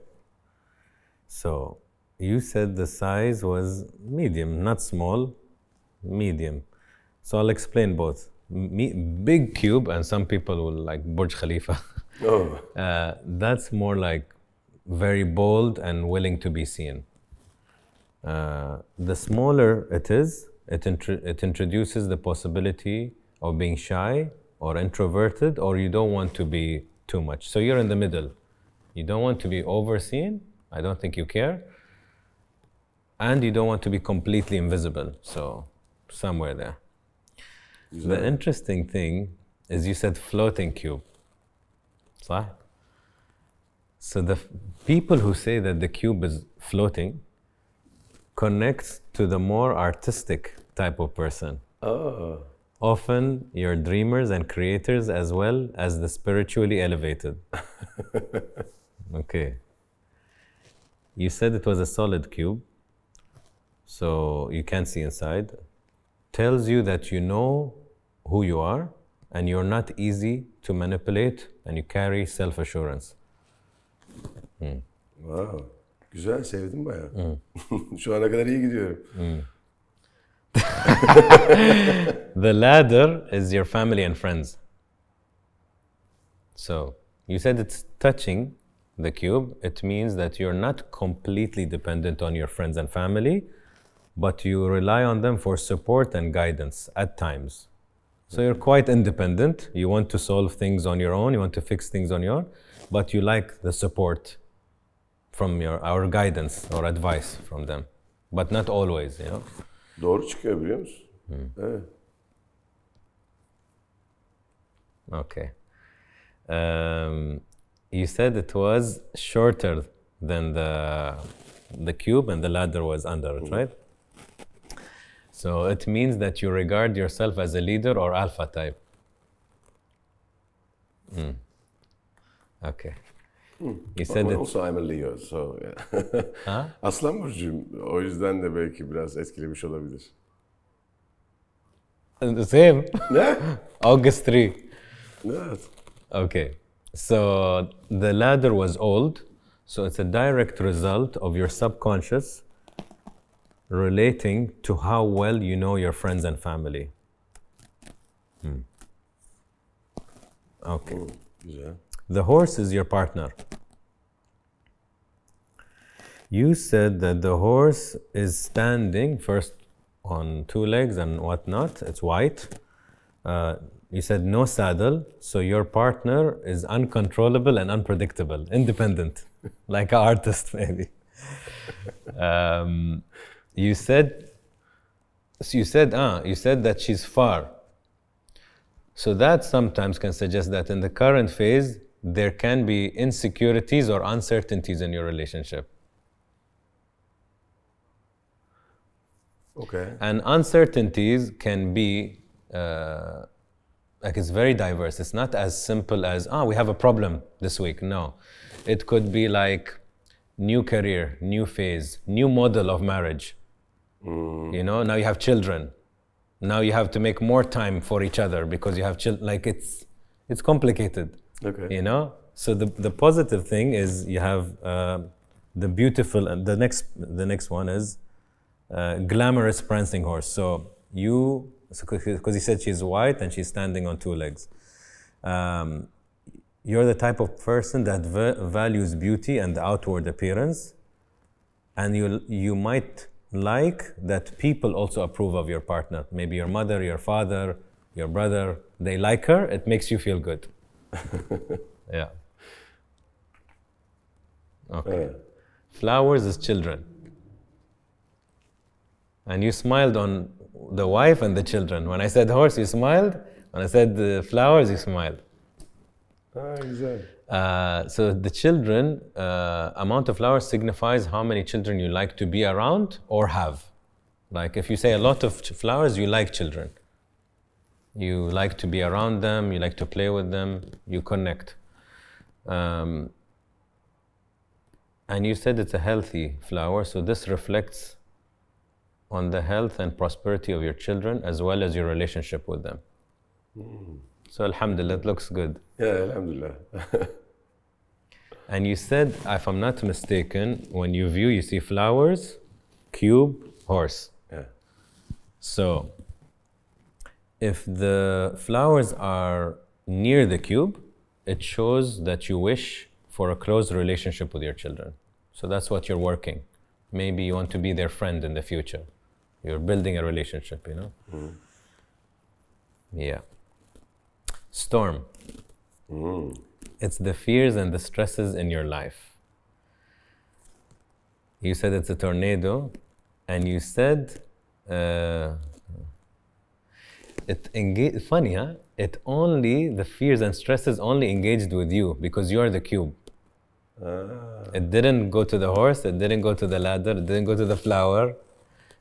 So, you said the size was medium, not small, medium. So I'll explain both. Me, big cube, and some people will like Burj Khalifa. oh. Uh, that's more like very bold and willing to be seen. Uh, the smaller it is, it, it introduces the possibility of being shy or introverted, or you don't want to be too much. So you're in the middle. You don't want to be overseen. I don't think you care. And you don't want to be completely invisible. So, somewhere there. Exactly. The interesting thing is you said floating cube. صح? So the people who say that the cube is floating connects to the more artistic type of person. Oh. Often you're dreamers and creators as well as the spiritually elevated. okay. You said it was a solid cube, so you can't see inside. Tells you that you know who you are and you're not easy to manipulate and you carry self-assurance. Hmm. Wow. Güzel, sevdim bayağı. Hmm. Şu ana kadar iyi gidiyorum. Hmm. the ladder is your family and friends. So, you said it's touching the cube. It means that you're not completely dependent on your friends and family, but you rely on them for support and guidance at times. So you're quite independent. You want to solve things on your own. You want to fix things on your own, but you like the support from your our guidance or advice from them, but not always, you know. Doğru çıkıyor biliyor musun? Hmm. Evet. Okay. Um, you said it was shorter than the the cube and the ladder was under it, hmm. right? So it means that you regard yourself as a leader or alpha type. Mm. Okay. Hmm. He said Ama olsa I'm a Leo, so yeah. ha? Aslan burcuyum. O yüzden de belki biraz etkilemiş olabilir. Same. Ne? August 3. Evet. Okay. So the ladder was old. So it's a direct result of your subconscious relating to how well you know your friends and family. Hmm. Okay. Hmm. Yeah. The horse is your partner. You said that the horse is standing first on two legs and whatnot. It's white. Uh, you said no saddle, so your partner is uncontrollable and unpredictable, independent, like an artist maybe. um, you said, so you said, ah, you said that she's far. So that sometimes can suggest that in the current phase, there can be insecurities or uncertainties in your relationship. Okay. And uncertainties can be, uh, like, it's very diverse. It's not as simple as, ah, oh, we have a problem this week. No. It could be like new career, new phase, new model of marriage. Mm. You know, now you have children. Now you have to make more time for each other because you have children. Like it's it's complicated. Okay. You know. So the the positive thing is you have uh, the beautiful and uh, the next the next one is uh, glamorous prancing horse. So you because he said she's white and she's standing on two legs. Um, you're the type of person that values beauty and outward appearance, and you you might like that people also approve of your partner. Maybe your mother, your father, your brother, they like her, it makes you feel good. yeah. Okay. Uh. Flowers is children. And you smiled on the wife and the children. When I said horse, you smiled. When I said uh, flowers, you smiled. Ah, exactly. Uh, so the children uh, amount of flowers signifies how many children you like to be around or have. Like if you say a lot of flowers, you like children. You like to be around them. You like to play with them. You connect. Um, and you said it's a healthy flower, so this reflects on the health and prosperity of your children as well as your relationship with them. Mm. So, Alhamdulillah, it looks good. Yeah, Alhamdulillah. And you said, if I'm not mistaken, when you view, you see flowers, cube, horse. Yeah. So if the flowers are near the cube, it shows that you wish for a close relationship with your children. So that's what you're working. Maybe you want to be their friend in the future. You're building a relationship, you know? Mm. Yeah. Storm. Mm it's the fears and the stresses in your life. You said it's a tornado, and you said, uh, it funny, huh? It only, the fears and stresses only engaged with you because you're the cube. Ah. It didn't go to the horse, it didn't go to the ladder, it didn't go to the flower,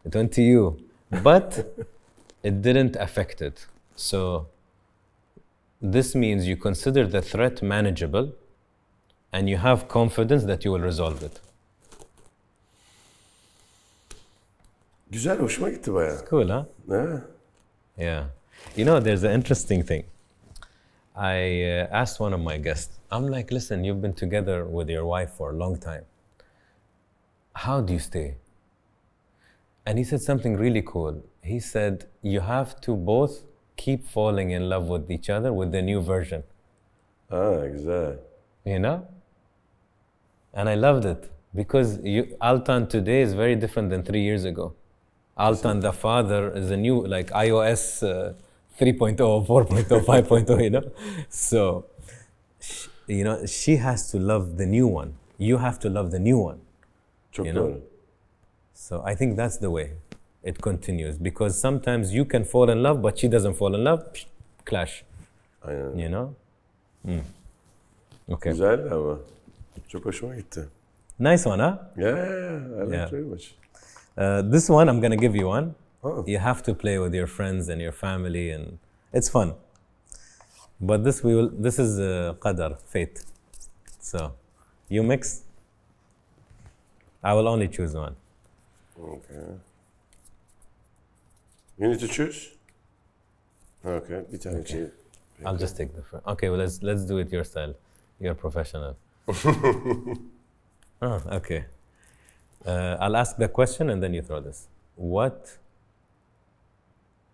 it went to you. But it didn't affect it. So this means you consider the threat manageable and you have confidence that you will resolve it. Güzel hoşuma gitti baya. It's cool Huh? Yeah. yeah. You know there's an interesting thing. I uh, asked one of my guests, I'm like, listen, you've been together with your wife for a long time. How do you stay? And he said something really cool. He said, you have to both keep falling in love with each other with the new version. Ah, exactly. You know? And I loved it because you, Altan today is very different than three years ago. Altan the father is a new, like iOS uh, 3.0, 4.0, 5.0, you know? So, she, you know, she has to love the new one. You have to love the new one. True. You know? So I think that's the way it continues because sometimes you can fall in love, but she doesn't fall in love, psh, clash. Aynen. You know? Hmm. Okay. ama. Çok hoşuma gitti. Nice one, huh? Yeah, I yeah. very much. Uh, this one, I'm going to give you one. Oh. You have to play with your friends and your family, and it's fun. But this we will. This is uh, qadar, fate. So, you mix. I will only choose one. Okay. You need to choose? Okay, bir okay. i I'll just take the first. Okay, well, let's let's do it your style. You're professional. oh, okay. Uh, I'll ask the question and then you throw this. What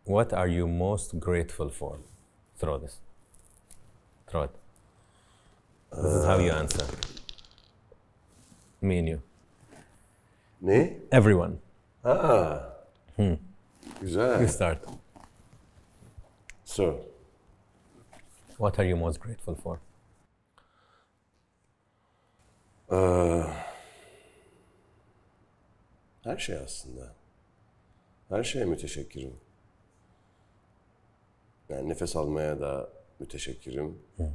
what are you most grateful for? Throw this. Throw it. This is how you uh. answer. Me and you. Me? Everyone. Ah. Hmm. Güzel. You start. So. What are you most grateful for? Uh, her şey aslında. Her şeye müteşekkirim. Yani nefes almaya da müteşekkirim. Hmm.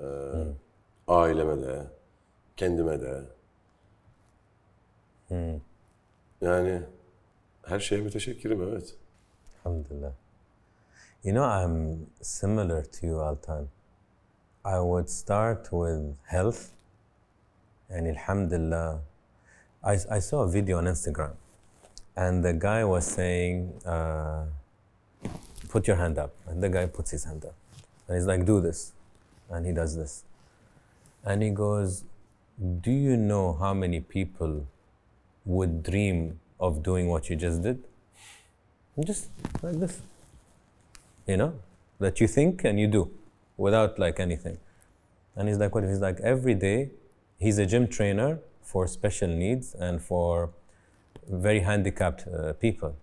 Ee, hmm. Aileme de, kendime de. Hmm. Yani Her şeye müteşekkirim evet. Alhamdulillah. You know, I'm similar to you, Altan. I would start with health, and Alhamdulillah, I, I saw a video on Instagram, and the guy was saying, uh, put your hand up. And the guy puts his hand up. And he's like, do this. And he does this. And he goes, do you know how many people would dream of doing what you just did. Just like this. You know? That you think and you do without like anything. And he's like, what? He's like, every day he's a gym trainer for special needs and for very handicapped uh, people.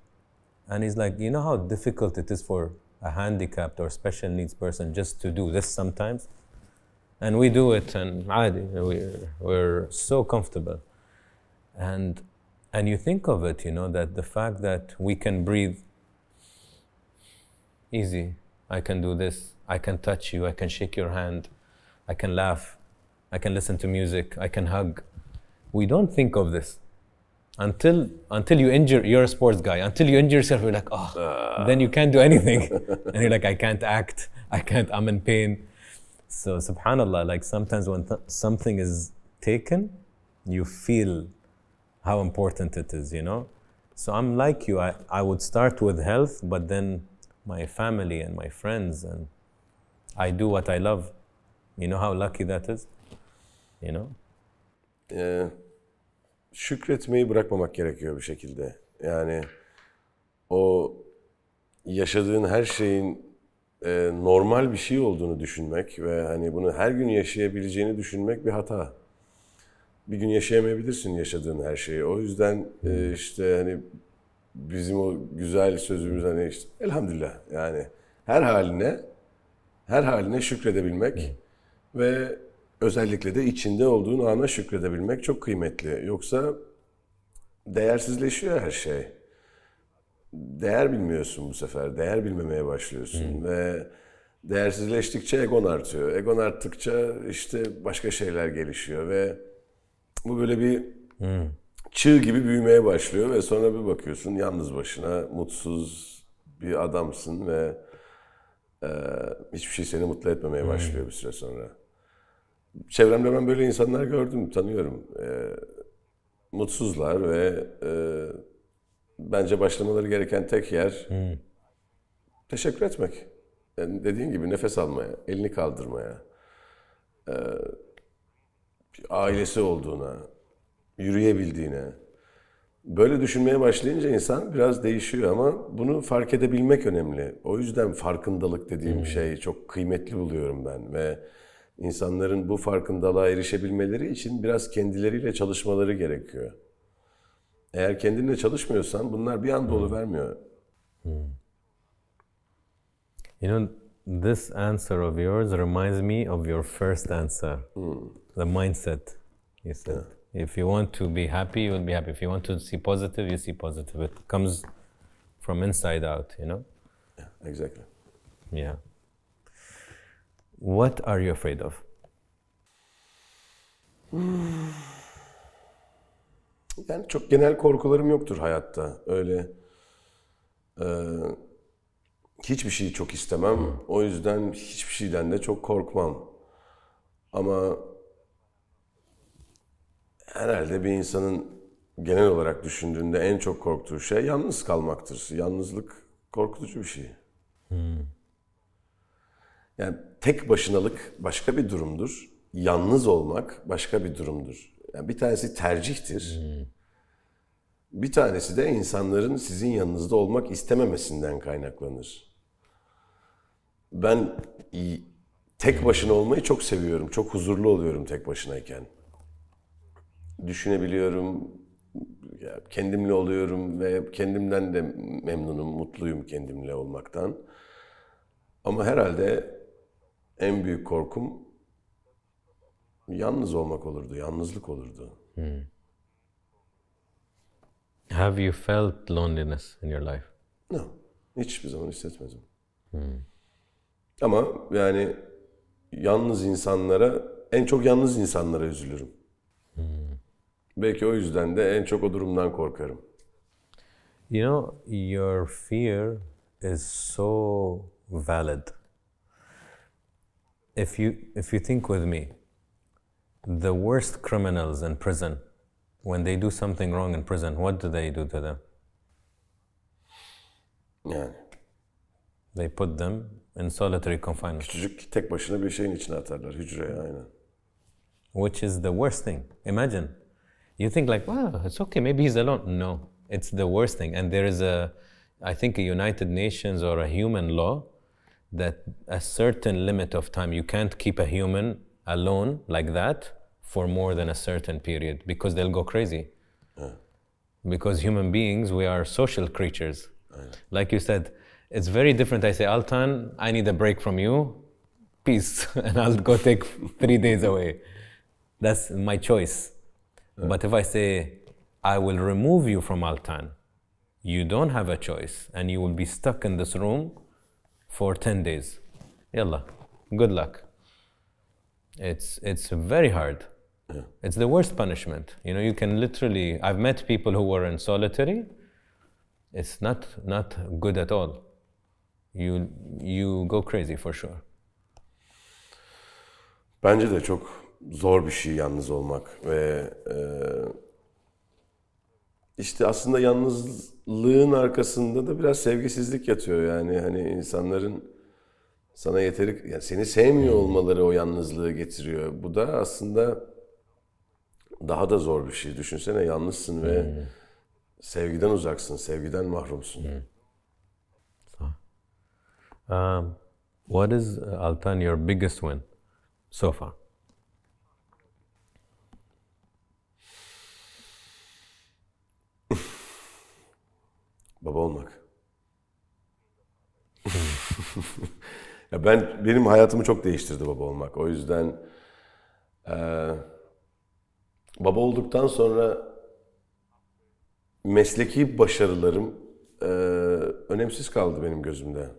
And he's like, you know how difficult it is for a handicapped or special needs person just to do this sometimes? And we do it, and we're, we're so comfortable. And and you think of it, you know, that the fact that we can breathe easy, I can do this, I can touch you, I can shake your hand, I can laugh, I can listen to music, I can hug. We don't think of this until until you injure you're a sports guy until you injure yourself you're like oh uh. then you can't do anything and you're like i can't act i can't i'm in pain so subhanallah like sometimes when th- something is taken you feel how important it is, you know. So I'm like you. I, I would start with health, but then my family and my friends, and I do what I love. You know how lucky that is? You know? Ee, şükretmeyi bırakmamak gerekiyor bir şekilde. Yani o yaşadığın her şeyin e, normal bir şey olduğunu düşünmek ve hani bunu her gün yaşayabileceğini düşünmek bir hata bir gün yaşayamayabilirsin yaşadığın her şeyi. O yüzden e, hmm. işte hani bizim o güzel sözümüz hani işte elhamdülillah yani her haline her haline şükredebilmek hmm. ve özellikle de içinde olduğun ana şükredebilmek çok kıymetli. Yoksa değersizleşiyor her şey. Değer bilmiyorsun bu sefer. Değer bilmemeye başlıyorsun hmm. ve değersizleştikçe egon artıyor. Egon arttıkça işte başka şeyler gelişiyor ve bu böyle bir hmm. çığ gibi büyümeye başlıyor ve sonra bir bakıyorsun yalnız başına mutsuz bir adamsın ve e, hiçbir şey seni mutlu etmemeye hmm. başlıyor bir süre sonra. Çevremde ben böyle insanlar gördüm, tanıyorum. E, mutsuzlar ve e, bence başlamaları gereken tek yer hmm. teşekkür etmek. Yani dediğin gibi nefes almaya, elini kaldırmaya, e, ailesi olduğuna, yürüyebildiğine. Böyle düşünmeye başlayınca insan biraz değişiyor ama bunu fark edebilmek önemli. O yüzden farkındalık dediğim hmm. şeyi çok kıymetli buluyorum ben ve insanların bu farkındalığa erişebilmeleri için biraz kendileriyle çalışmaları gerekiyor. Eğer kendinle çalışmıyorsan bunlar bir anda hmm. oluvermiyor. Hmm. You know, this answer of yours reminds me of your first answer. Hmm the mindset. He said, yeah. if you want to be happy, you will be happy. If you want to see positive, you see positive. It comes from inside out, you know. Yeah, exactly. Yeah. What are you afraid of? Yani çok genel korkularım yoktur hayatta. Öyle e, hiçbir şeyi çok istemem. O yüzden hiçbir şeyden de çok korkmam. Ama herhalde bir insanın genel olarak düşündüğünde en çok korktuğu şey yalnız kalmaktır. Yalnızlık korkutucu bir şey. Hmm. Yani tek başınalık başka bir durumdur. Yalnız olmak başka bir durumdur. Yani bir tanesi tercihtir. Hmm. Bir tanesi de insanların sizin yanınızda olmak istememesinden kaynaklanır. Ben tek başına olmayı çok seviyorum. Çok huzurlu oluyorum tek başınayken düşünebiliyorum, kendimle oluyorum ve kendimden de memnunum, mutluyum kendimle olmaktan. Ama herhalde en büyük korkum yalnız olmak olurdu, yalnızlık olurdu. Hmm. Have you felt loneliness in your life? No. Hiçbir zaman hissetmedim. Hmm. Ama yani yalnız insanlara, en çok yalnız insanlara üzülürüm. Belki o yüzden de en çok o durumdan korkarım. You know, your fear is so valid. If you if you think with me, the worst criminals in prison, when they do something wrong in prison, what do they do to them? Yani. They put them in solitary confinement. Küçücük tek başına bir şeyin içine atarlar hücreye aynen. Which is the worst thing. Imagine you think like, wow, it's okay, maybe he's alone. No, it's the worst thing. And there is a, I think, a United Nations or a human law that a certain limit of time, you can't keep a human alone like that for more than a certain period because they'll go crazy. Because human beings, we are social creatures. Like you said, it's very different. I say, Altan, I need a break from you. Peace. and I'll go take three days away. That's my choice. But if I say, I will remove you from Altan, you don't have a choice and you will be stuck in this room for 10 days. Yalla, good luck. It's, it's very hard. Yeah. It's the worst punishment. You know, you can literally, I've met people who were in solitary. It's not, not good at all. You, you go crazy for sure. Bence de çok zor bir şey yalnız olmak ve e, işte aslında yalnızlığın arkasında da biraz sevgisizlik yatıyor yani hani insanların sana yeteri yani seni sevmiyor hmm. olmaları o yalnızlığı getiriyor. Bu da aslında daha da zor bir şey. Düşünsene yalnızsın ve hmm. sevgiden uzaksın, sevgiden mahrumsun. Hmm. Ah. Um, what is uh, Altan your biggest win so far? Baba olmak. ya ben benim hayatımı çok değiştirdi baba olmak. O yüzden e, baba olduktan sonra mesleki başarılarım e, önemsiz kaldı benim gözümde.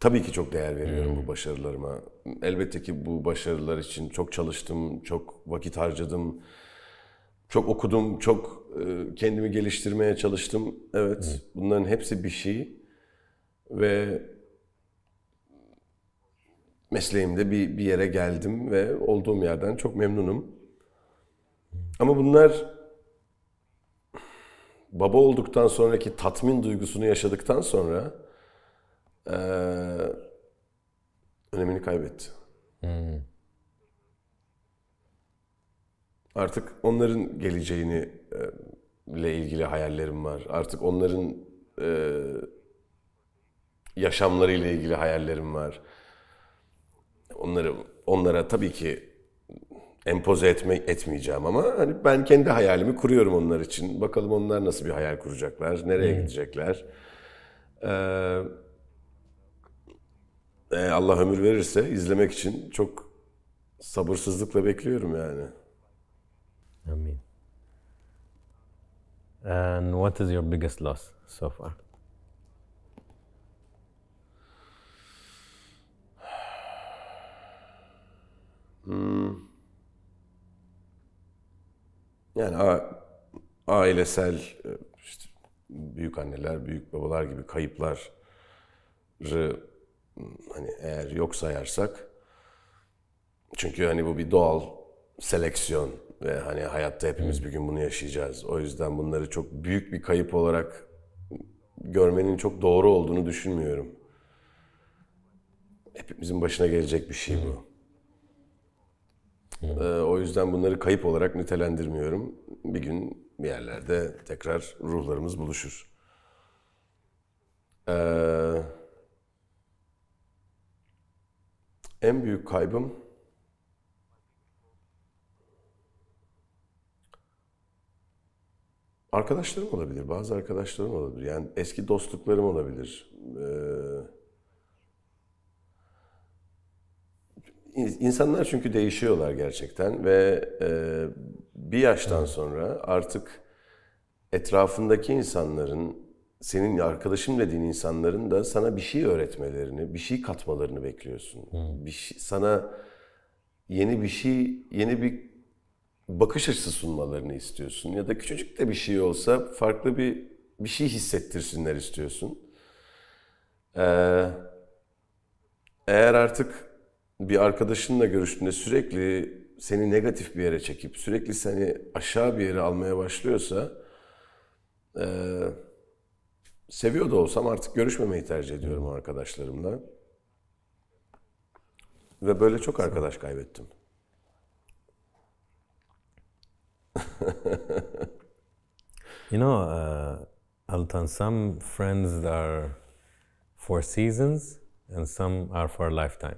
Tabii ki çok değer veriyorum Hı. bu hmm. başarılarıma. Elbette ki bu başarılar için çok çalıştım, çok vakit harcadım çok okudum, çok e, kendimi geliştirmeye çalıştım. Evet, bunların hepsi bir şey. Ve mesleğimde bir, bir yere geldim ve olduğum yerden çok memnunum. Ama bunlar baba olduktan sonraki tatmin duygusunu yaşadıktan sonra e, önemini kaybetti. Hmm. Artık onların geleceğini e, ile ilgili hayallerim var. Artık onların e, yaşamları ile ilgili hayallerim var. Onları onlara tabii ki empoze etme, etmeyeceğim ama hani ben kendi hayalimi kuruyorum onlar için. Bakalım onlar nasıl bir hayal kuracaklar, nereye hmm. gidecekler. Ee, Allah ömür verirse izlemek için çok sabırsızlıkla bekliyorum yani. Amin. And what is your biggest loss so far? Hmm. Yani a- ailesel e, işte büyük anneler, büyük babalar gibi kayıpları hmm, hani eğer yok sayarsak çünkü hani bu bir doğal seleksiyon ve hani hayatta hepimiz bir gün bunu yaşayacağız. O yüzden bunları çok büyük bir kayıp olarak görmenin çok doğru olduğunu düşünmüyorum. Hepimizin başına gelecek bir şey bu. Ee, o yüzden bunları kayıp olarak nitelendirmiyorum. Bir gün bir yerlerde tekrar ruhlarımız buluşur. Ee, en büyük kaybım Arkadaşlarım olabilir, bazı arkadaşlarım olabilir. Yani eski dostluklarım olabilir. Ee, insanlar çünkü değişiyorlar gerçekten ve e, bir yaştan sonra artık etrafındaki insanların, senin arkadaşım dediğin insanların da sana bir şey öğretmelerini, bir şey katmalarını bekliyorsun. Hmm. Bir şey, sana yeni bir şey, yeni bir bakış açısı sunmalarını istiyorsun. Ya da küçücük de bir şey olsa farklı bir bir şey hissettirsinler istiyorsun. Ee, eğer artık bir arkadaşınla görüştüğünde sürekli seni negatif bir yere çekip sürekli seni aşağı bir yere almaya başlıyorsa e, seviyor da olsam artık görüşmemeyi tercih ediyorum arkadaşlarımla. Ve böyle çok arkadaş kaybettim. you know, uh, Altan, some friends are for seasons and some are for a lifetime.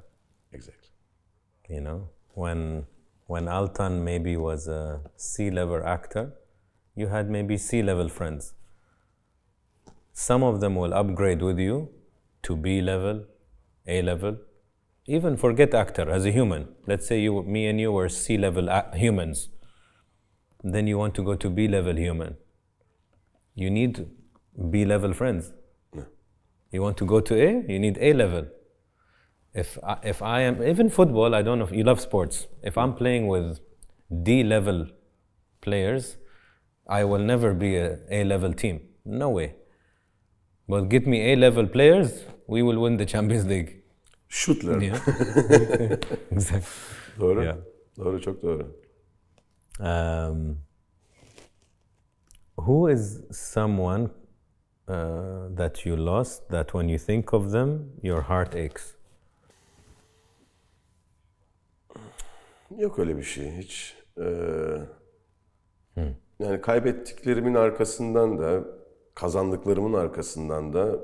Exactly. You know, when when Altan maybe was a C-level actor, you had maybe C-level friends. Some of them will upgrade with you to B level, A level, even forget actor as a human. Let's say you, me and you were C-level a- humans then you want to go to B level human. You need B level friends. Yeah. You want to go to A, you need A level. If I, if I am, even football, I don't know if you love sports. If I'm playing with D level players, I will never be a A level team. No way. But get me A level players, we will win the Champions League. Şutlar. Yeah. exactly. Doğru. Yeah. Doğru çok doğru. Um, who is someone uh, that you lost that when you think of them, your heart aches? Yok öyle bir şey hiç. Ee, hmm. Yani kaybettiklerimin arkasından da kazandıklarımın arkasından da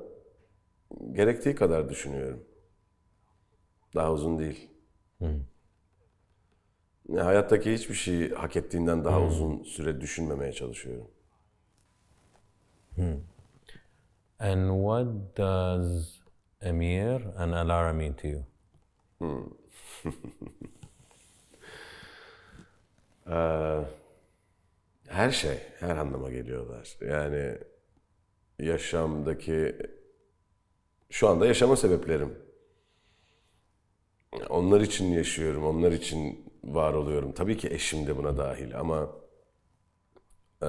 gerektiği kadar düşünüyorum. Daha uzun değil. Hmm. Hayattaki hiçbir şeyi hak ettiğinden daha hmm. uzun süre düşünmemeye çalışıyorum. Hmm. And what does Emir and Alara mean to you? Hmm. Ee, her şey, her anlama geliyorlar. Yani yaşamdaki, şu anda yaşama sebeplerim. Onlar için yaşıyorum, onlar için var oluyorum. Tabii ki eşim de buna dahil ama e,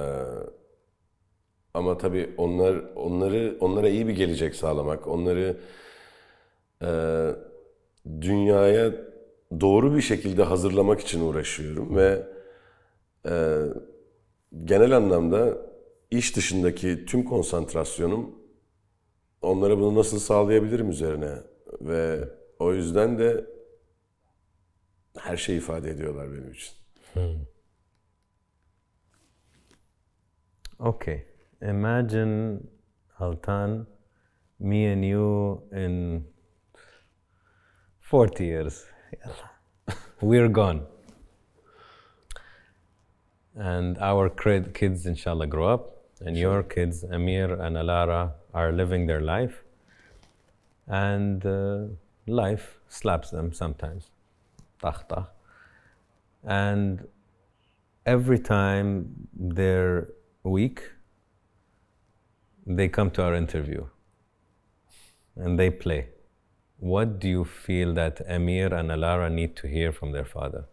ama tabii onlar onları onlara iyi bir gelecek sağlamak, onları e, dünyaya doğru bir şekilde hazırlamak için uğraşıyorum ve e, genel anlamda iş dışındaki tüm konsantrasyonum onlara bunu nasıl sağlayabilirim üzerine ve o yüzden de her şeyi ifade ediyorlar benim için. Hmm. Okay. Imagine Altan, me and you in 40 years. We're gone. And our kids, inshallah, grow up. And your kids, Amir and Alara, are living their life. And uh, life slaps them sometimes takhta. And every time they're weak, they come to our interview and they play. What do you feel that Amir and Alara need to hear from their father?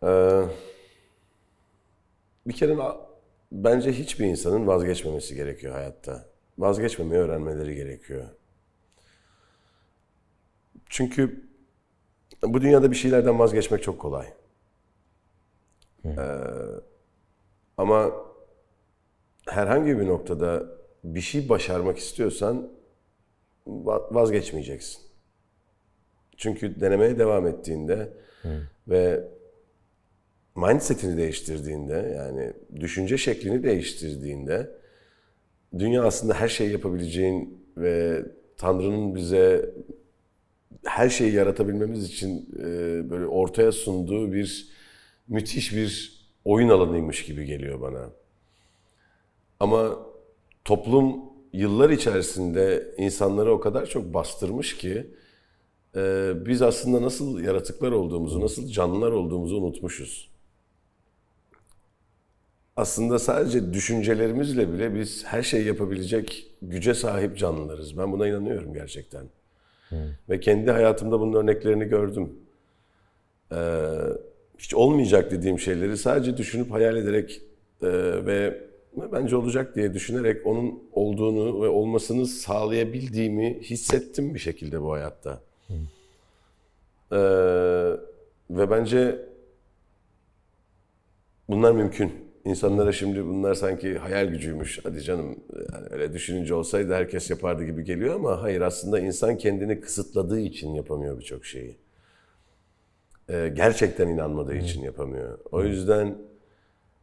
Uh, bir kere bence hiçbir insanın vazgeçmemesi gerekiyor hayatta. Vazgeçmemeyi öğrenmeleri gerekiyor. Çünkü bu dünyada bir şeylerden vazgeçmek çok kolay. Ee, ama herhangi bir noktada bir şey başarmak istiyorsan vazgeçmeyeceksin. Çünkü denemeye devam ettiğinde Hı. ve mindsetini değiştirdiğinde yani düşünce şeklini değiştirdiğinde dünya aslında her şeyi yapabileceğin ve Tanrı'nın bize her şeyi yaratabilmemiz için e, böyle ortaya sunduğu bir müthiş bir oyun alanıymış gibi geliyor bana. Ama toplum yıllar içerisinde insanları o kadar çok bastırmış ki e, biz aslında nasıl yaratıklar olduğumuzu, nasıl canlılar olduğumuzu unutmuşuz aslında sadece düşüncelerimizle bile biz her şeyi yapabilecek güce sahip canlılarız. Ben buna inanıyorum gerçekten. Hmm. Ve kendi hayatımda bunun örneklerini gördüm. Ee, hiç olmayacak dediğim şeyleri sadece düşünüp hayal ederek e, ve bence olacak diye düşünerek onun olduğunu ve olmasını sağlayabildiğimi hissettim bir şekilde bu hayatta. Ee, ve bence bunlar mümkün. İnsanlara şimdi bunlar sanki hayal gücüymüş. Hadi canım yani öyle düşününce olsaydı herkes yapardı gibi geliyor ama hayır aslında insan kendini kısıtladığı için yapamıyor birçok şeyi. Ee, gerçekten inanmadığı için yapamıyor. O yüzden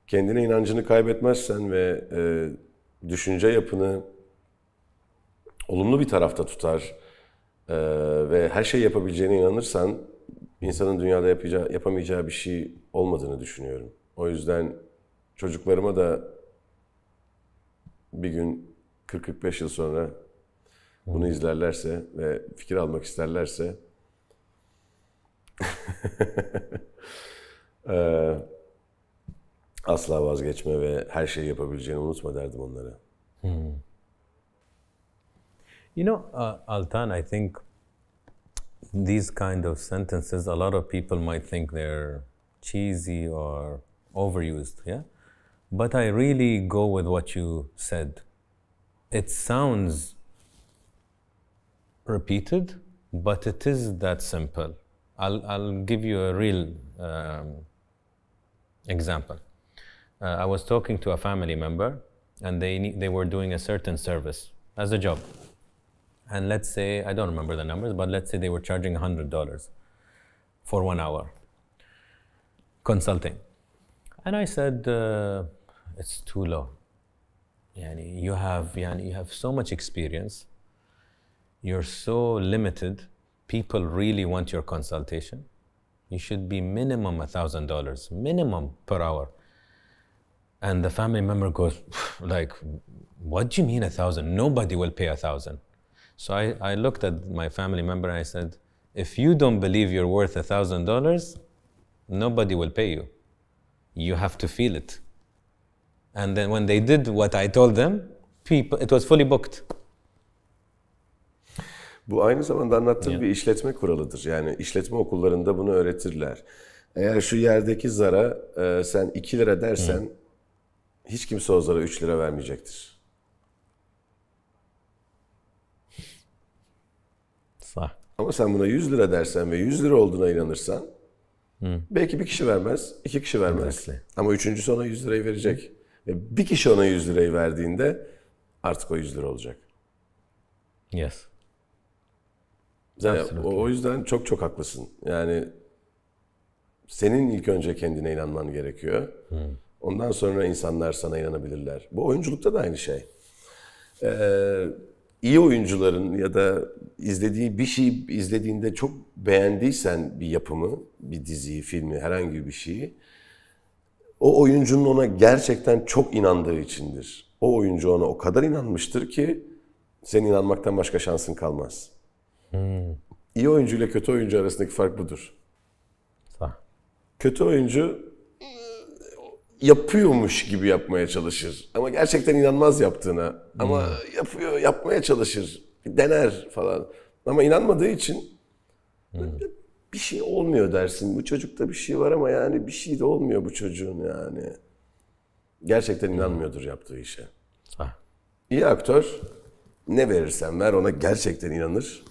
kendine inancını kaybetmezsen ve e, düşünce yapını olumlu bir tarafta tutar e, ve her şey yapabileceğine inanırsan insanın dünyada yapacağı, yapamayacağı bir şey olmadığını düşünüyorum. O yüzden Çocuklarıma da bir gün 40-45 yıl sonra bunu izlerlerse ve fikir almak isterlerse e, asla vazgeçme ve her şeyi yapabileceğini unutma derdim onlara. You know, uh, Altan, I think these kind of sentences, a lot of people might think they're cheesy or overused, yeah? But I really go with what you said. It sounds repeated, but it is that simple. I'll, I'll give you a real um, example. Uh, I was talking to a family member, and they, they were doing a certain service as a job. And let's say, I don't remember the numbers, but let's say they were charging $100 for one hour consulting. And I said, uh, it's too low. Yani you have yani you have so much experience. You're so limited. People really want your consultation. You should be minimum thousand dollars, minimum per hour. And the family member goes, like, what do you mean a thousand? Nobody will pay a thousand. So I, I looked at my family member and I said, if you don't believe you're worth a thousand dollars, nobody will pay you. you have to feel it. And then when they did what I told them, people, it was fully booked. Bu aynı zamanda anlattığım yeah. bir işletme kuralıdır. Yani işletme okullarında bunu öğretirler. Eğer şu yerdeki zara e, sen 2 lira dersen hmm. hiç kimse o zara 3 lira vermeyecektir. Sağ. Ama sen buna 100 lira dersen ve 100 lira olduğuna inanırsan Hı. Belki bir kişi vermez, iki kişi vermez. Exactly. Ama üçüncüsü ona 100 lirayı verecek. Ve bir kişi ona 100 lirayı verdiğinde artık o 100 lira olacak. Yes. Yani Absolutely. o yüzden çok çok haklısın. Yani senin ilk önce kendine inanman gerekiyor. Hmm. Ondan sonra insanlar sana inanabilirler. Bu oyunculukta da aynı şey. Ee, iyi oyuncuların ya da izlediği bir şey izlediğinde çok beğendiysen bir yapımı, bir diziyi, filmi, herhangi bir şeyi o oyuncunun ona gerçekten çok inandığı içindir. O oyuncu ona o kadar inanmıştır ki senin inanmaktan başka şansın kalmaz. Hmm. İyi oyuncu ile kötü oyuncu arasındaki fark budur. Sağ. Kötü oyuncu yapıyormuş gibi yapmaya çalışır. Ama gerçekten inanmaz yaptığına. Ama hmm. yapıyor, yapmaya çalışır. Dener falan. Ama inanmadığı için hmm. bir şey olmuyor dersin. Bu çocukta bir şey var ama yani bir şey de olmuyor bu çocuğun yani. Gerçekten hmm. inanmıyordur yaptığı işe. Ha. Ah. İyi aktör ne verirsen ver ona gerçekten inanır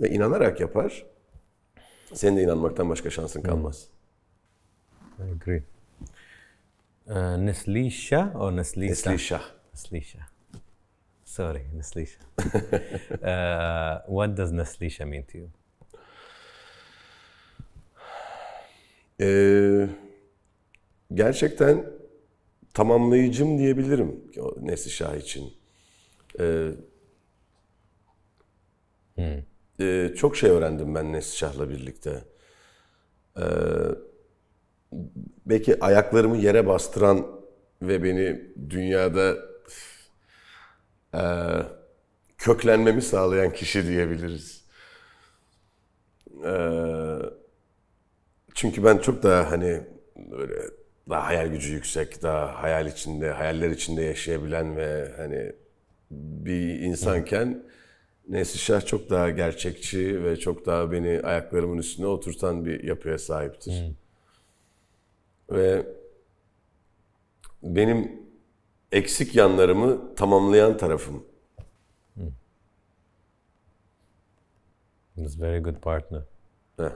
ve inanarak yapar. Senin de inanmaktan başka şansın hmm. kalmaz. I agree. Neslisha or Neslisa? Neslisha. Neslisha. Sorry, Neslisha. uh, eh, what does Neslisha mean to you? Ee, gerçekten tamamlayıcım diyebilirim Neslisha için. Ee, hmm. e, çok şey öğrendim ben Nesli birlikte. Ee, belki ayaklarımı yere bastıran ve beni dünyada e, köklenmemi sağlayan kişi diyebiliriz. E, çünkü ben çok daha hani böyle daha hayal gücü yüksek, daha hayal içinde, hayaller içinde yaşayabilen ve hani bir insanken Nesli Şah çok daha gerçekçi ve çok daha beni ayaklarımın üstüne oturtan bir yapıya sahiptir. Hmm. Ve benim eksik yanlarımı tamamlayan tarafım. It's very good partner. Heh.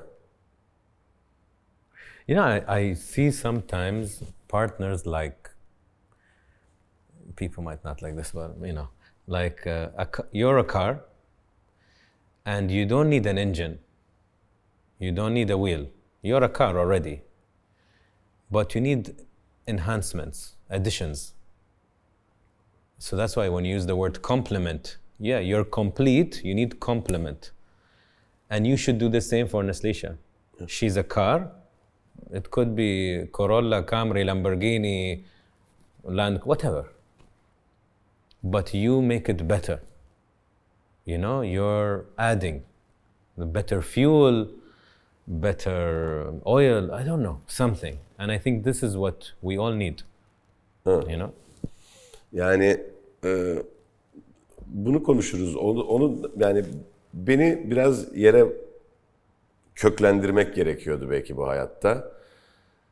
You know, I, I see sometimes partners like people might not like this, but you know, like uh, a, you're a car, and you don't need an engine. You don't need a wheel. You're a car already. but you need enhancements, additions. So that's why when you use the word complement, yeah, you're complete, you need complement. And you should do the same for Naslisha. Yeah. She's a car. It could be Corolla, Camry, Lamborghini, Land, whatever. But you make it better. You know, you're adding the better fuel, better oil, I don't know, something. And I think this is what we all need. Ha. You know? Yani e, bunu konuşuruz. Onu, onu yani beni biraz yere köklendirmek gerekiyordu belki bu hayatta.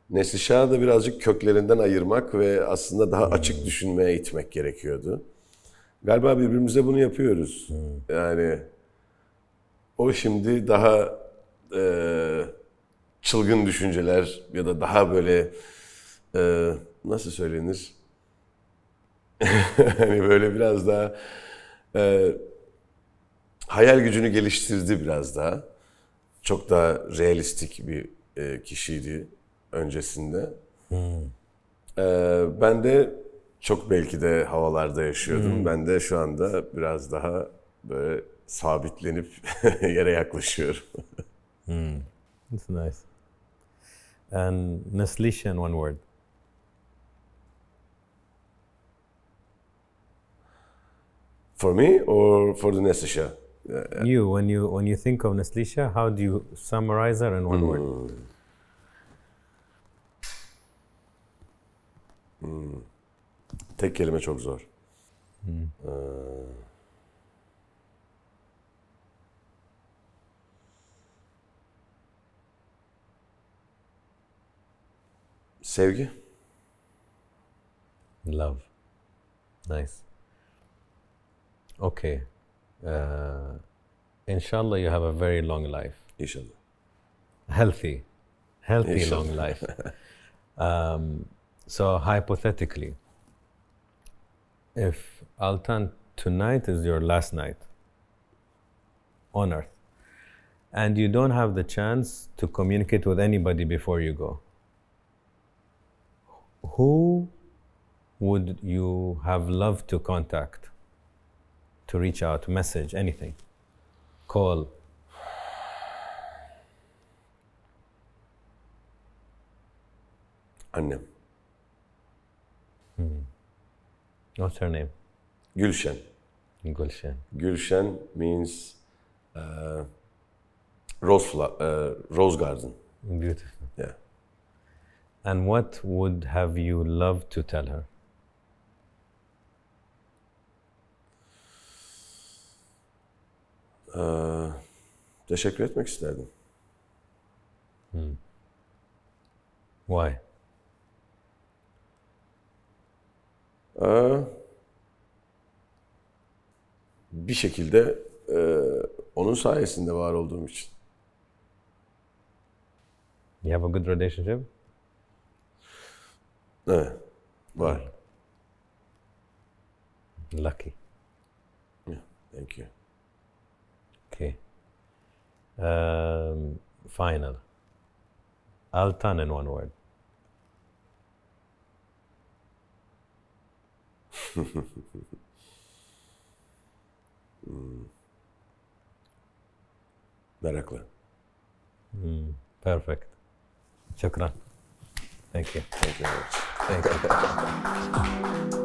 Neslişah'ı da birazcık köklerinden ayırmak ve aslında daha açık düşünmeye itmek gerekiyordu. Galiba birbirimize bunu yapıyoruz. Hmm. Yani o şimdi daha e, çılgın düşünceler ya da daha böyle e, nasıl söylenir? hani böyle biraz daha e, hayal gücünü geliştirdi biraz daha. Çok daha realistik bir e, kişiydi öncesinde. Hmm. E, ben de çok belki de havalarda yaşıyordum. Hmm. Ben de şu anda biraz daha böyle sabitlenip yere yaklaşıyorum. hmm. That's nice. and in one word. For me or for the Neslisha? Uh, you, when you when you think of Neslisha, how do you summarize her in one mm. word? Hmm. hmm. Tek kelime çok zor. Hmm. Uh, Sevgi. Love. Nice. Okay. Uh, inshallah, you have a very long life. Inshallah. Healthy. Healthy inshallah. long life. um, so, hypothetically, if Altan tonight is your last night on earth, and you don't have the chance to communicate with anybody before you go, who would you have loved to contact, to reach out, message, anything, call? Annem. Hmm. What's her name? Gulshan. Gulshan. Gulshan means uh, rose, uh, rose garden. Beautiful. Yeah. And what would have you loved to tell her? Ee, teşekkür etmek isterdim. Hmm. Why? Ee, bir şekilde e, onun sayesinde var olduğum için. You have a good relationship? Yeah. Why? Mm. Lucky. Yeah. Thank you. Okay. Um, final. Altan in one word. mm. Barakla. Mm, perfect. شكرا. Thank you. Thank you 对。